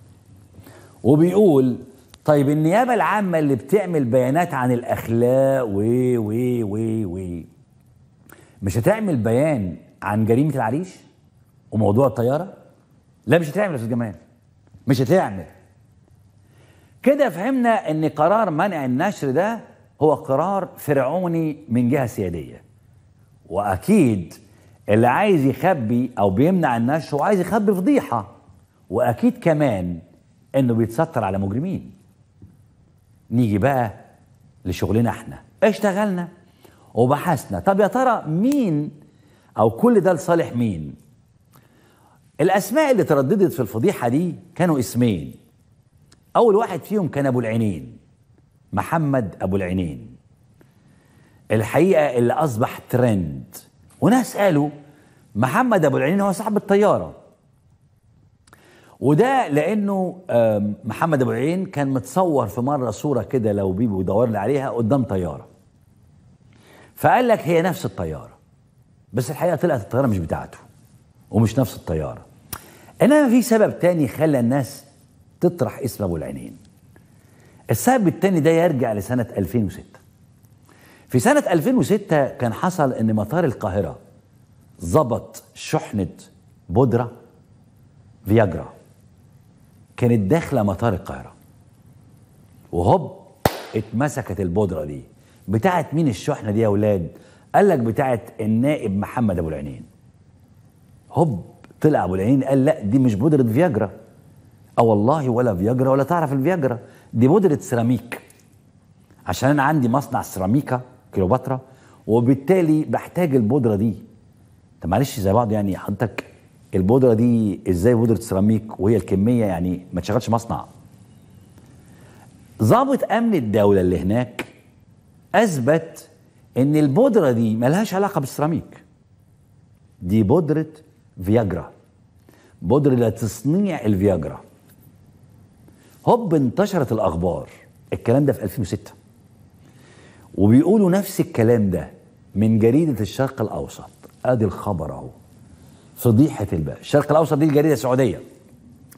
وبيقول طيب النيابه العامه اللي بتعمل بيانات عن الاخلاق و و و و مش هتعمل بيان عن جريمه العريش وموضوع الطياره لا مش هتعمل يا استاذ جمال مش هتعمل كده فهمنا ان قرار منع النشر ده هو قرار فرعوني من جهه سياديه واكيد اللي عايز يخبي او بيمنع النشر هو عايز يخبي فضيحه واكيد كمان انه بيتستر على مجرمين نيجي بقى لشغلنا احنا اشتغلنا وبحثنا طب يا ترى مين او كل ده لصالح مين الاسماء اللي ترددت في الفضيحه دي كانوا اسمين اول واحد فيهم كان ابو العينين محمد أبو العينين الحقيقة اللي أصبح ترند وناس قالوا محمد أبو العينين هو صاحب الطيارة وده لأنه محمد أبو العينين كان متصور في مرة صورة كده لو بيبي دور لي عليها قدام طيارة فقال لك هي نفس الطيارة بس الحقيقة طلعت الطيارة مش بتاعته ومش نفس الطيارة إنما في سبب تاني خلى الناس تطرح اسم أبو العينين السبب الثاني ده يرجع لسنة 2006 في سنة 2006 كان حصل ان مطار القاهرة ظبط شحنة بودرة فياجرا كانت داخلة مطار القاهرة وهوب اتمسكت البودرة دي بتاعت مين الشحنة دي يا ولاد قال لك بتاعت النائب محمد ابو العينين هوب طلع ابو العينين قال لا دي مش بودرة فياجرا اه والله ولا فياجرا ولا تعرف الفياجرا دي بودره سيراميك عشان انا عندي مصنع سيراميكا كليوباترا وبالتالي بحتاج البودره دي طب معلش زي بعض يعني حضرتك البودره دي ازاي بودره سيراميك وهي الكميه يعني ما تشغلش مصنع ضابط امن الدوله اللي هناك اثبت ان البودره دي ملهاش علاقه بالسيراميك دي بودره فياجرا بودره لتصنيع الفياجرا هوب انتشرت الاخبار الكلام ده في 2006 وبيقولوا نفس الكلام ده من جريده الشرق الاوسط ادي الخبر اهو فضيحه الباب الشرق الاوسط دي الجريده السعوديه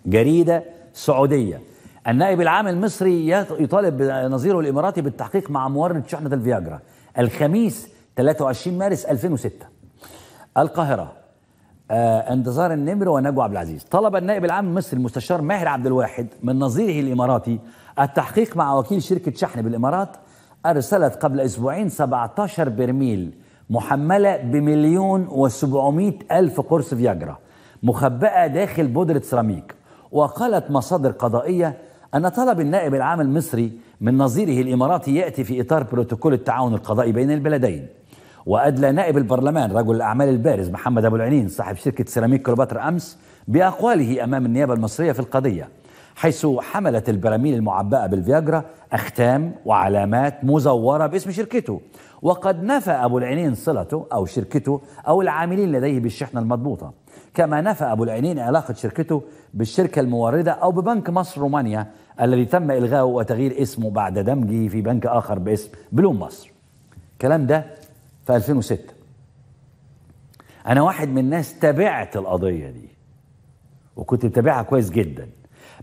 جريده سعوديه النائب العام المصري يطالب نظيره الاماراتي بالتحقيق مع مورد شحنه الفياجرا الخميس 23 مارس 2006 القاهره آه انتظار النمر ونجو عبد العزيز طلب النائب العام المصري المستشار ماهر عبد الواحد من نظيره الاماراتي التحقيق مع وكيل شركه شحن بالامارات ارسلت قبل اسبوعين 17 برميل محمله بمليون و700 الف قرص فياجرا مخبأة داخل بودرة سيراميك وقالت مصادر قضائية أن طلب النائب العام المصري من نظيره الإماراتي يأتي في إطار بروتوكول التعاون القضائي بين البلدين وادلى نائب البرلمان رجل الاعمال البارز محمد ابو العنين صاحب شركه سيراميك كليوباترا امس باقواله امام النيابه المصريه في القضيه حيث حملت البراميل المعبأة بالفياجرا أختام وعلامات مزورة باسم شركته وقد نفى أبو العينين صلته أو شركته أو العاملين لديه بالشحنة المضبوطة كما نفى أبو العينين علاقة شركته بالشركة الموردة أو ببنك مصر رومانيا الذي تم إلغائه وتغيير اسمه بعد دمجه في بنك آخر باسم بلوم مصر الكلام ده في 2006 انا واحد من الناس تابعت القضيه دي وكنت متابعها كويس جدا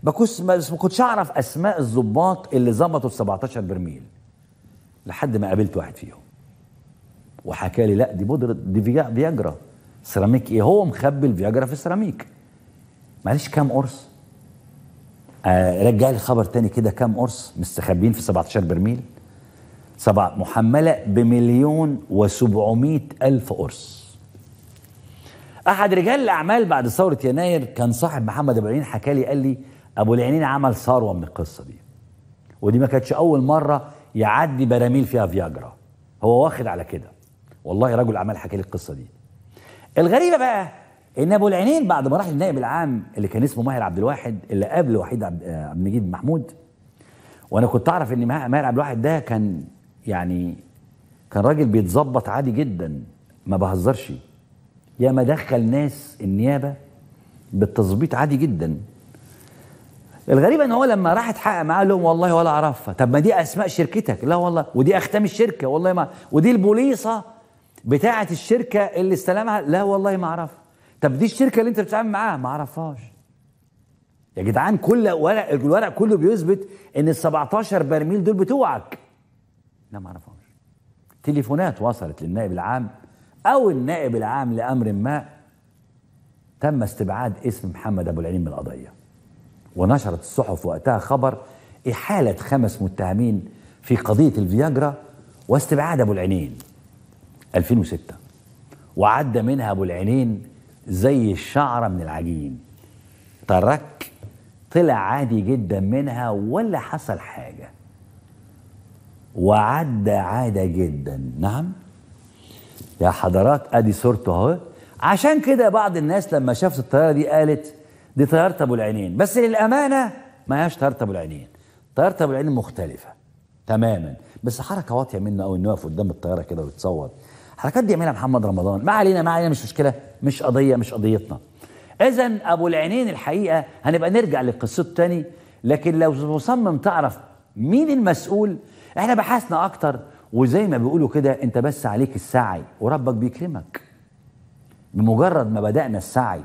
بكس بس ما كنتش اعرف اسماء الضباط اللي ظبطوا ال 17 برميل لحد ما قابلت واحد فيهم وحكى لي لا دي بودره دي فياجرا سيراميك ايه هو مخبي الفياجرا في السيراميك معلش كام قرص آه رجع لي خبر تاني كده كام قرص مستخبيين في 17 برميل سبعة محملة بمليون وسبعمائة ألف قرص أحد رجال الأعمال بعد ثورة يناير كان صاحب محمد أبو العينين حكى لي قال لي أبو العينين عمل ثروة من القصة دي ودي ما كانتش أول مرة يعدي براميل فيها فياجرا هو واخد على كده والله رجل أعمال حكى لي القصة دي الغريبة بقى إن أبو العينين بعد ما راح للنائب العام اللي كان اسمه ماهر عبد الواحد اللي قبل وحيد عبد آه، المجيد محمود وأنا كنت أعرف إن ماهر عبد الواحد ده كان يعني كان راجل بيتظبط عادي جدا ما بهزرش يا ما دخل ناس النيابه بالتظبيط عادي جدا الغريب ان هو لما راح اتحقق معاه لهم والله ولا اعرفها طب ما دي اسماء شركتك لا والله ودي اختام الشركه والله ما ودي البوليصه بتاعه الشركه اللي استلمها لا والله ما اعرفها طب دي الشركه اللي انت بتتعامل معاها ما اعرفهاش يا جدعان كل ورق الورق كله بيثبت ان ال 17 برميل دول بتوعك لا ما اعرفهاش تليفونات وصلت للنائب العام او النائب العام لامر ما تم استبعاد اسم محمد ابو العليم من القضيه ونشرت الصحف وقتها خبر احاله خمس متهمين في قضيه الفياجرا واستبعاد ابو العينين 2006 وعدى منها ابو العينين زي الشعره من العجين ترك طلع عادي جدا منها ولا حصل حاجه وعد عادة جدا نعم يا حضرات ادي صورته اهو عشان كده بعض الناس لما شافت الطياره دي قالت دي طياره ابو العينين بس للامانه ما هياش طياره ابو العينين طياره ابو العينين مختلفه تماما بس حركه واطيه منه قوي انه يقف قدام الطياره كده ويتصور الحركات دي يعملها محمد رمضان ما علينا ما علينا مش مشكله مش قضيه مش قضيتنا اذا ابو العينين الحقيقه هنبقى نرجع لقصته تاني لكن لو مصمم تعرف مين المسؤول احنا بحثنا اكتر وزي ما بيقولوا كده انت بس عليك السعي وربك بيكرمك بمجرد ما بدأنا السعي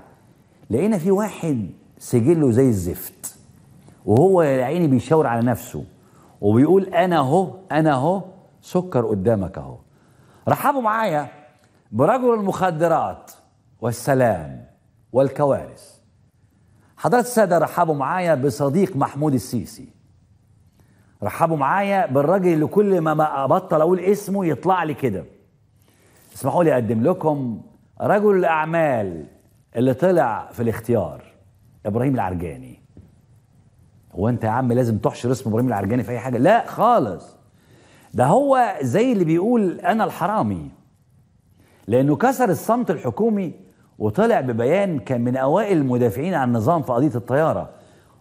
لقينا في واحد سجله زي الزفت وهو يا عيني بيشاور على نفسه وبيقول انا اهو انا اهو سكر قدامك اهو رحبوا معايا برجل المخدرات والسلام والكوارث حضرات السادة رحبوا معايا بصديق محمود السيسي رحبوا معايا بالراجل اللي كل ما ابطل اقول اسمه يطلع لي كده اسمحوا لي اقدم لكم رجل الاعمال اللي طلع في الاختيار ابراهيم العرجاني هو انت يا عم لازم تحشر اسم ابراهيم العرجاني في اي حاجه لا خالص ده هو زي اللي بيقول انا الحرامي لانه كسر الصمت الحكومي وطلع ببيان كان من اوائل المدافعين عن النظام في قضيه الطياره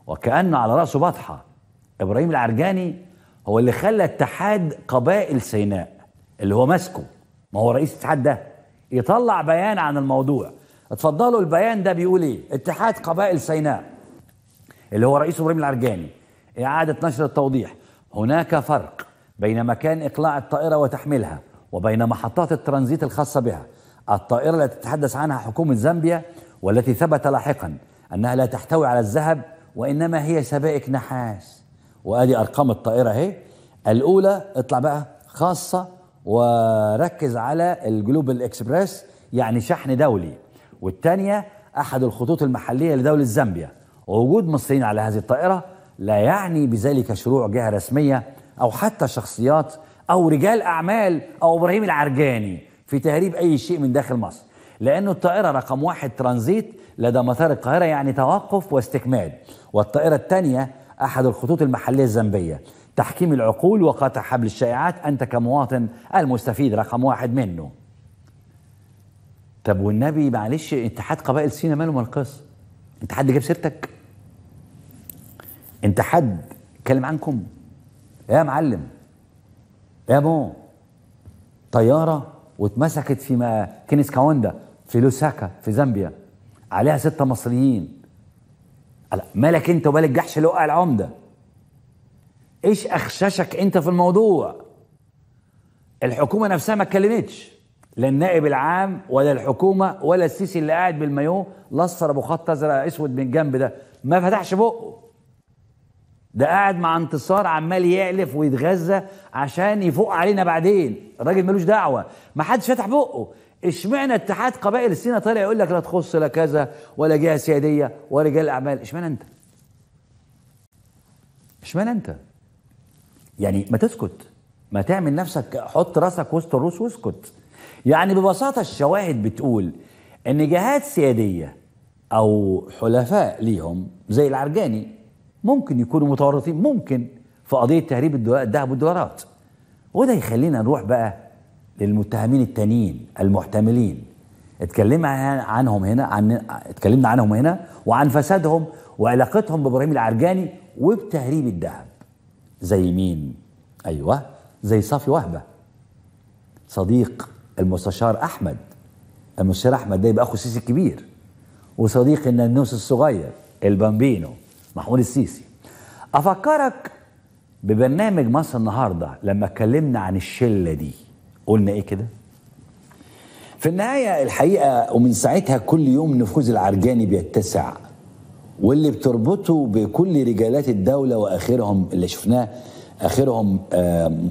وكانه على راسه بطحه ابراهيم العرجاني هو اللي خلى اتحاد قبائل سيناء اللي هو ماسكه ما هو رئيس الاتحاد ده يطلع بيان عن الموضوع اتفضلوا البيان ده بيقول ايه اتحاد قبائل سيناء اللي هو رئيس ابراهيم العرجاني اعاده نشر التوضيح هناك فرق بين مكان اقلاع الطائره وتحميلها وبين محطات الترانزيت الخاصه بها الطائره التي تتحدث عنها حكومه زامبيا والتي ثبت لاحقا انها لا تحتوي على الذهب وانما هي سبائك نحاس وادي ارقام الطائره اهي الاولى اطلع بقى خاصه وركز على الجلوبال اكسبريس يعني شحن دولي والثانيه احد الخطوط المحليه لدوله زامبيا ووجود مصريين على هذه الطائره لا يعني بذلك شروع جهه رسميه او حتى شخصيات او رجال اعمال او ابراهيم العرجاني في تهريب اي شيء من داخل مصر لانه الطائره رقم واحد ترانزيت لدى مطار القاهره يعني توقف واستكمال والطائره الثانيه أحد الخطوط المحلية الزنبيه تحكيم العقول وقطع حبل الشائعات أنت كمواطن المستفيد رقم واحد منه طب والنبي معلش اتحاد قبائل سينا ماله مال القصة انت حد جاب سيرتك انت حد اتكلم عنكم يا معلم يا مو طيارة واتمسكت في ما كينيس كاوندا في لوساكا في زامبيا عليها ستة مصريين مالك انت ومال الجحش اللي وقع العمده ايش اخششك انت في الموضوع الحكومه نفسها ما اتكلمتش لا النائب العام ولا الحكومه ولا السيسي اللي قاعد بالمايو الاصفر ابو خط ازرق اسود من الجنب ده ما فتحش بقه ده قاعد مع انتصار عمال يألف ويتغذى عشان يفوق علينا بعدين الراجل ملوش دعوه ما حدش فتح بقه اشمعنى اتحاد قبائل السينا طالع يقول لك لا تخص لا كذا ولا جهه سياديه ولا رجال اعمال اشمعنى انت؟ اشمعنى انت؟ يعني ما تسكت ما تعمل نفسك حط راسك وسط الروس واسكت يعني ببساطه الشواهد بتقول ان جهات سياديه او حلفاء ليهم زي العرجاني ممكن يكونوا متورطين ممكن في قضيه تهريب الذهب والدولارات وده يخلينا نروح بقى للمتهمين التانيين المحتملين اتكلمنا عنهم هنا عن اتكلمنا عنهم هنا وعن فسادهم وعلاقتهم بابراهيم العرجاني وبتهريب الذهب زي مين ايوه زي صافي وهبه صديق المستشار احمد المستشار احمد ده يبقى اخو السيسي الكبير وصديق الننوس الصغير البامبينو محمود السيسي افكرك ببرنامج مصر النهارده لما اتكلمنا عن الشله دي قلنا ايه كده في النهايه الحقيقه ومن ساعتها كل يوم نفوذ العرجاني بيتسع واللي بتربطه بكل رجالات الدوله واخرهم اللي شفناه اخرهم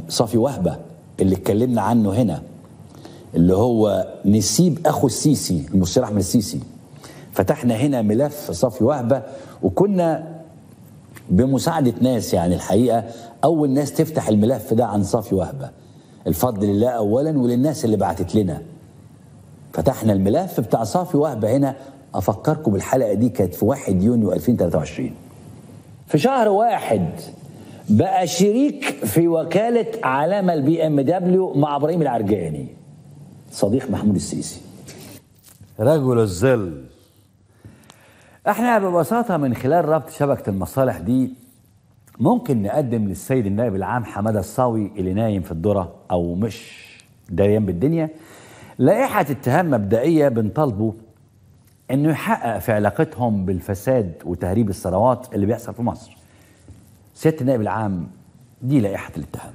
صافي وهبه اللي اتكلمنا عنه هنا اللي هو نسيب اخو السيسي المستشار احمد السيسي فتحنا هنا ملف صافي وهبه وكنا بمساعده ناس يعني الحقيقه اول ناس تفتح الملف ده عن صافي وهبه الفضل لله أولا وللناس اللي بعتت لنا فتحنا الملف بتاع صافي وهبة هنا أفكركم بالحلقة دي كانت في 1 يونيو 2023 في شهر واحد بقى شريك في وكالة علامة البي ام دبليو مع إبراهيم العرجاني صديق محمود السيسي رجل الظل احنا ببساطة من خلال ربط شبكة المصالح دي ممكن نقدم للسيد النائب العام حماده الصاوي اللي نايم في الدره او مش داريان بالدنيا لائحه اتهام مبدئيه بنطالبه انه يحقق في علاقتهم بالفساد وتهريب الثروات اللي بيحصل في مصر. سياده النائب العام دي لائحه الاتهام.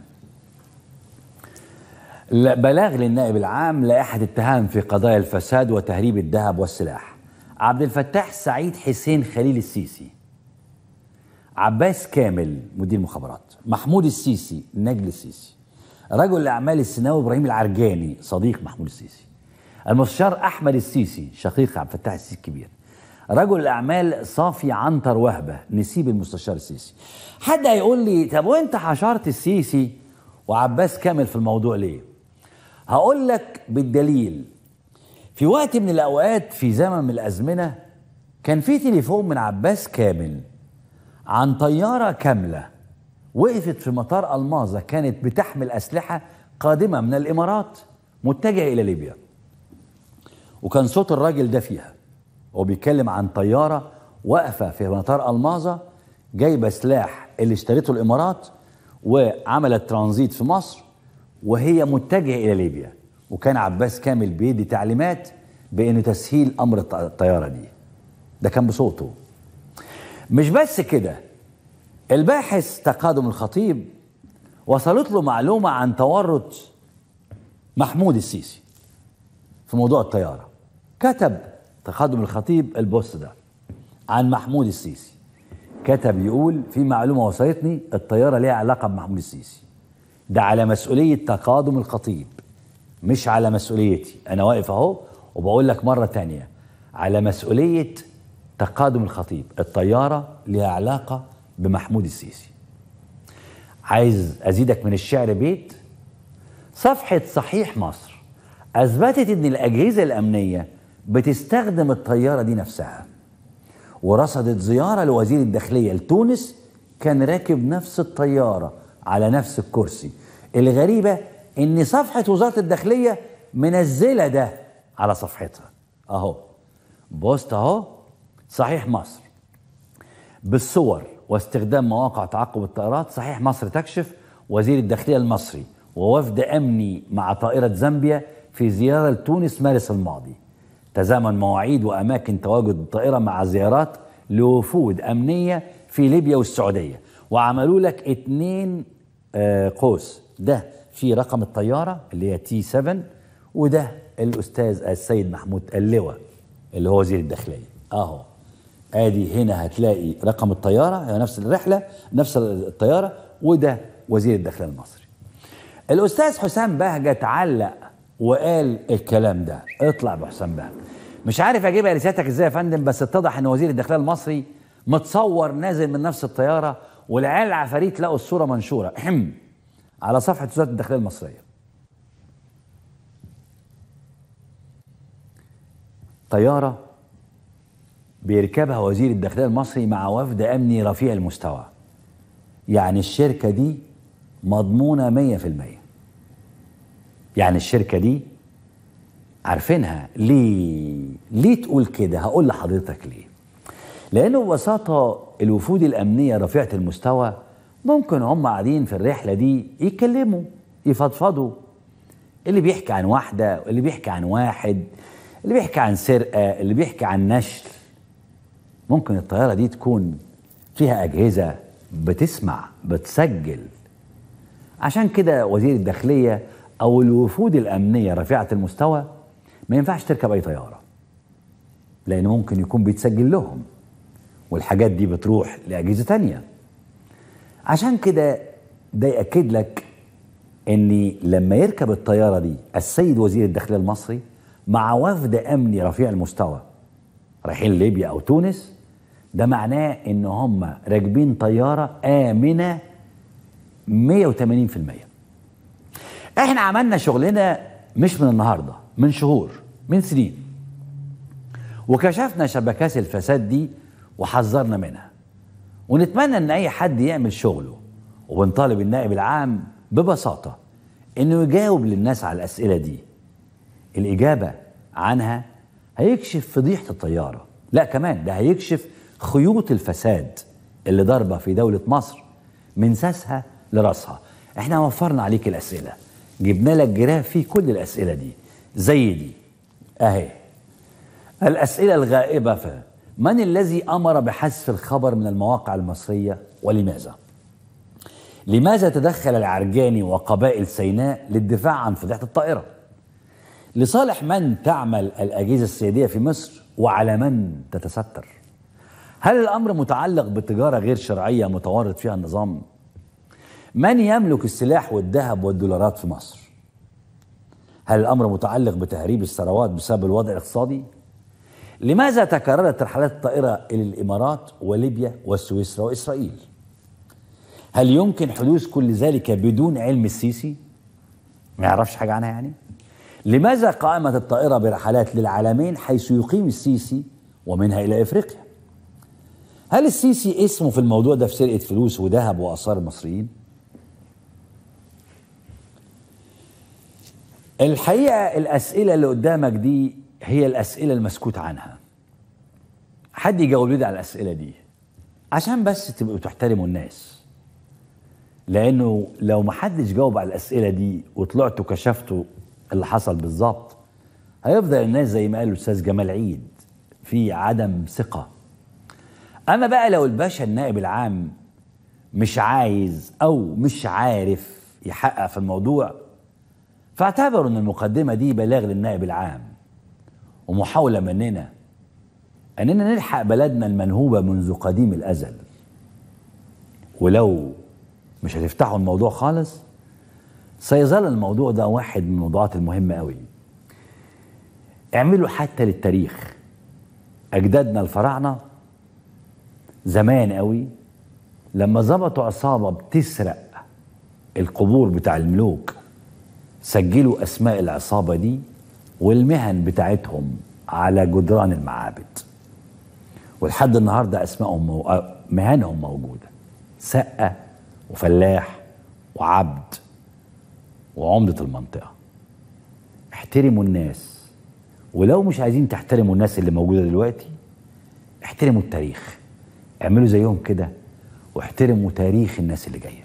بلاغ للنائب العام لائحه اتهام في قضايا الفساد وتهريب الذهب والسلاح. عبد الفتاح سعيد حسين خليل السيسي عباس كامل مدير مخابرات محمود السيسي نجل السيسي رجل الاعمال السيناوي ابراهيم العرجاني صديق محمود السيسي المستشار احمد السيسي شقيق عبد الفتاح السيسي الكبير رجل الاعمال صافي عنتر وهبه نسيب المستشار السيسي حد هيقول لي طب وانت حشرت السيسي وعباس كامل في الموضوع ليه هقول لك بالدليل في وقت من الاوقات في زمن من الازمنه كان في تليفون من عباس كامل عن طيارة كاملة وقفت في مطار ألمازة كانت بتحمل أسلحة قادمة من الإمارات متجهة إلى ليبيا وكان صوت الراجل ده فيها وبيتكلم عن طيارة واقفة في مطار ألمازة جايبة سلاح اللي اشترته الإمارات وعملت ترانزيت في مصر وهي متجهة إلى ليبيا وكان عباس كامل بيدي تعليمات بأنه تسهيل أمر الطيارة دي ده كان بصوته مش بس كده الباحث تقادم الخطيب وصلت له معلومة عن تورط محمود السيسي في موضوع الطيارة كتب تقادم الخطيب البوست ده عن محمود السيسي كتب يقول في معلومة وصلتني الطيارة ليها علاقة بمحمود السيسي ده على مسؤولية تقادم الخطيب مش على مسؤوليتي أنا واقف أهو وبقول لك مرة تانية على مسؤولية تقادم الخطيب الطيارة لها علاقة بمحمود السيسي عايز أزيدك من الشعر بيت صفحة صحيح مصر أثبتت أن الأجهزة الأمنية بتستخدم الطيارة دي نفسها ورصدت زيارة لوزير الداخلية لتونس كان راكب نفس الطيارة على نفس الكرسي الغريبة ان صفحة وزارة الداخلية منزلة ده على صفحتها اهو بوست اهو صحيح مصر بالصور واستخدام مواقع تعقب الطائرات صحيح مصر تكشف وزير الداخلية المصري ووفد أمني مع طائرة زامبيا في زيارة لتونس مارس الماضي تزامن مواعيد وأماكن تواجد الطائرة مع زيارات لوفود أمنية في ليبيا والسعودية وعملوا لك اتنين آه، قوس ده في رقم الطيارة اللي هي تي 7 وده الأستاذ السيد محمود اللواء اللي هو وزير الداخلية أهو ادي هنا هتلاقي رقم الطياره هي يعني نفس الرحله نفس الطياره وده وزير الداخليه المصري الاستاذ حسام بهجه علق وقال الكلام ده اطلع بحسام بهجه مش عارف اجيبها لسيادتك ازاي يا فندم بس اتضح ان وزير الداخليه المصري متصور نازل من نفس الطياره والعيال العفاريت لقوا الصوره منشوره حم على صفحه وزاره الداخليه المصريه طياره بيركبها وزير الداخلية المصري مع وفد أمني رفيع المستوى يعني الشركة دي مضمونة مية في المية يعني الشركة دي عارفينها ليه ليه تقول كده هقول لحضرتك ليه لأنه ببساطة الوفود الأمنية رفيعة المستوى ممكن هم قاعدين في الرحلة دي يتكلموا يفضفضوا اللي بيحكي عن واحدة اللي بيحكي عن واحد اللي بيحكي عن سرقة اللي بيحكي عن نشل ممكن الطياره دي تكون فيها اجهزه بتسمع بتسجل عشان كده وزير الداخليه او الوفود الامنيه رفيعه المستوى ما ينفعش تركب اي طياره لان ممكن يكون بيتسجل لهم والحاجات دي بتروح لاجهزه تانية عشان كده ده ياكد لك ان لما يركب الطياره دي السيد وزير الداخليه المصري مع وفد امني رفيع المستوى رايحين ليبيا او تونس ده معناه ان هم راكبين طياره امنه 180% احنا عملنا شغلنا مش من النهارده من شهور من سنين وكشفنا شبكات الفساد دي وحذرنا منها ونتمنى ان اي حد يعمل شغله وبنطالب النائب العام ببساطه انه يجاوب للناس على الاسئله دي الاجابه عنها هيكشف فضيحه الطياره لا كمان ده هيكشف خيوط الفساد اللي ضاربه في دوله مصر من ساسها لراسها احنا وفرنا عليك الاسئله جبنا لك جراف فيه كل الاسئله دي زي دي اهي الاسئله الغائبه ف من الذي امر بحذف الخبر من المواقع المصريه ولماذا لماذا تدخل العرجاني وقبائل سيناء للدفاع عن فضيحه الطائره لصالح من تعمل الاجهزه السياديه في مصر وعلى من تتستر هل الأمر متعلق بتجارة غير شرعية متورط فيها النظام؟ من يملك السلاح والذهب والدولارات في مصر؟ هل الأمر متعلق بتهريب الثروات بسبب الوضع الاقتصادي؟ لماذا تكررت رحلات الطائرة إلى الإمارات وليبيا والسويسرا وإسرائيل؟ هل يمكن حدوث كل ذلك بدون علم السيسي؟ ما يعرفش حاجة عنها يعني؟ لماذا قائمة الطائرة برحلات للعالمين حيث يقيم السيسي ومنها إلى إفريقيا؟ هل السيسي اسمه في الموضوع ده في سرقه فلوس وذهب واثار المصريين؟ الحقيقه الاسئله اللي قدامك دي هي الاسئله المسكوت عنها. حد يجاوب لي على الاسئله دي عشان بس تبقوا تحترموا الناس. لانه لو ما حدش جاوب على الاسئله دي وطلعتوا كشفتوا اللي حصل بالظبط هيفضل الناس زي ما قال الاستاذ جمال عيد في عدم ثقه اما بقى لو الباشا النائب العام مش عايز او مش عارف يحقق في الموضوع فاعتبروا ان المقدمه دي بلاغ للنائب العام ومحاوله مننا اننا نلحق بلدنا المنهوبه منذ قديم الازل ولو مش هتفتحوا الموضوع خالص سيظل الموضوع ده واحد من الموضوعات المهمه قوي اعملوا حتى للتاريخ اجدادنا الفراعنه زمان قوي لما ظبطوا عصابة بتسرق القبور بتاع الملوك سجلوا أسماء العصابة دي والمهن بتاعتهم على جدران المعابد ولحد النهاردة أسمائهم مو... آه، مهنهم موجودة سقة وفلاح وعبد وعمدة المنطقة احترموا الناس ولو مش عايزين تحترموا الناس اللي موجودة دلوقتي احترموا التاريخ اعملوا زيهم كده واحترموا تاريخ الناس اللي جايه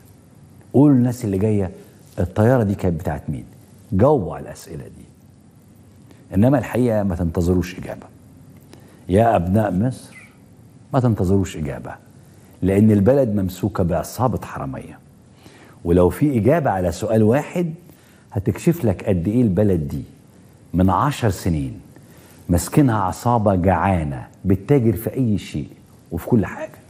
قولوا للناس اللي جايه الطياره دي كانت بتاعت مين جاوبوا على الاسئله دي انما الحقيقه ما تنتظروش اجابه يا ابناء مصر ما تنتظروش اجابه لان البلد ممسوكه بعصابه حراميه ولو في اجابه على سؤال واحد هتكشف لك قد ايه البلد دي من عشر سنين ماسكينها عصابه جعانه بتتاجر في اي شيء وفي كل حاجه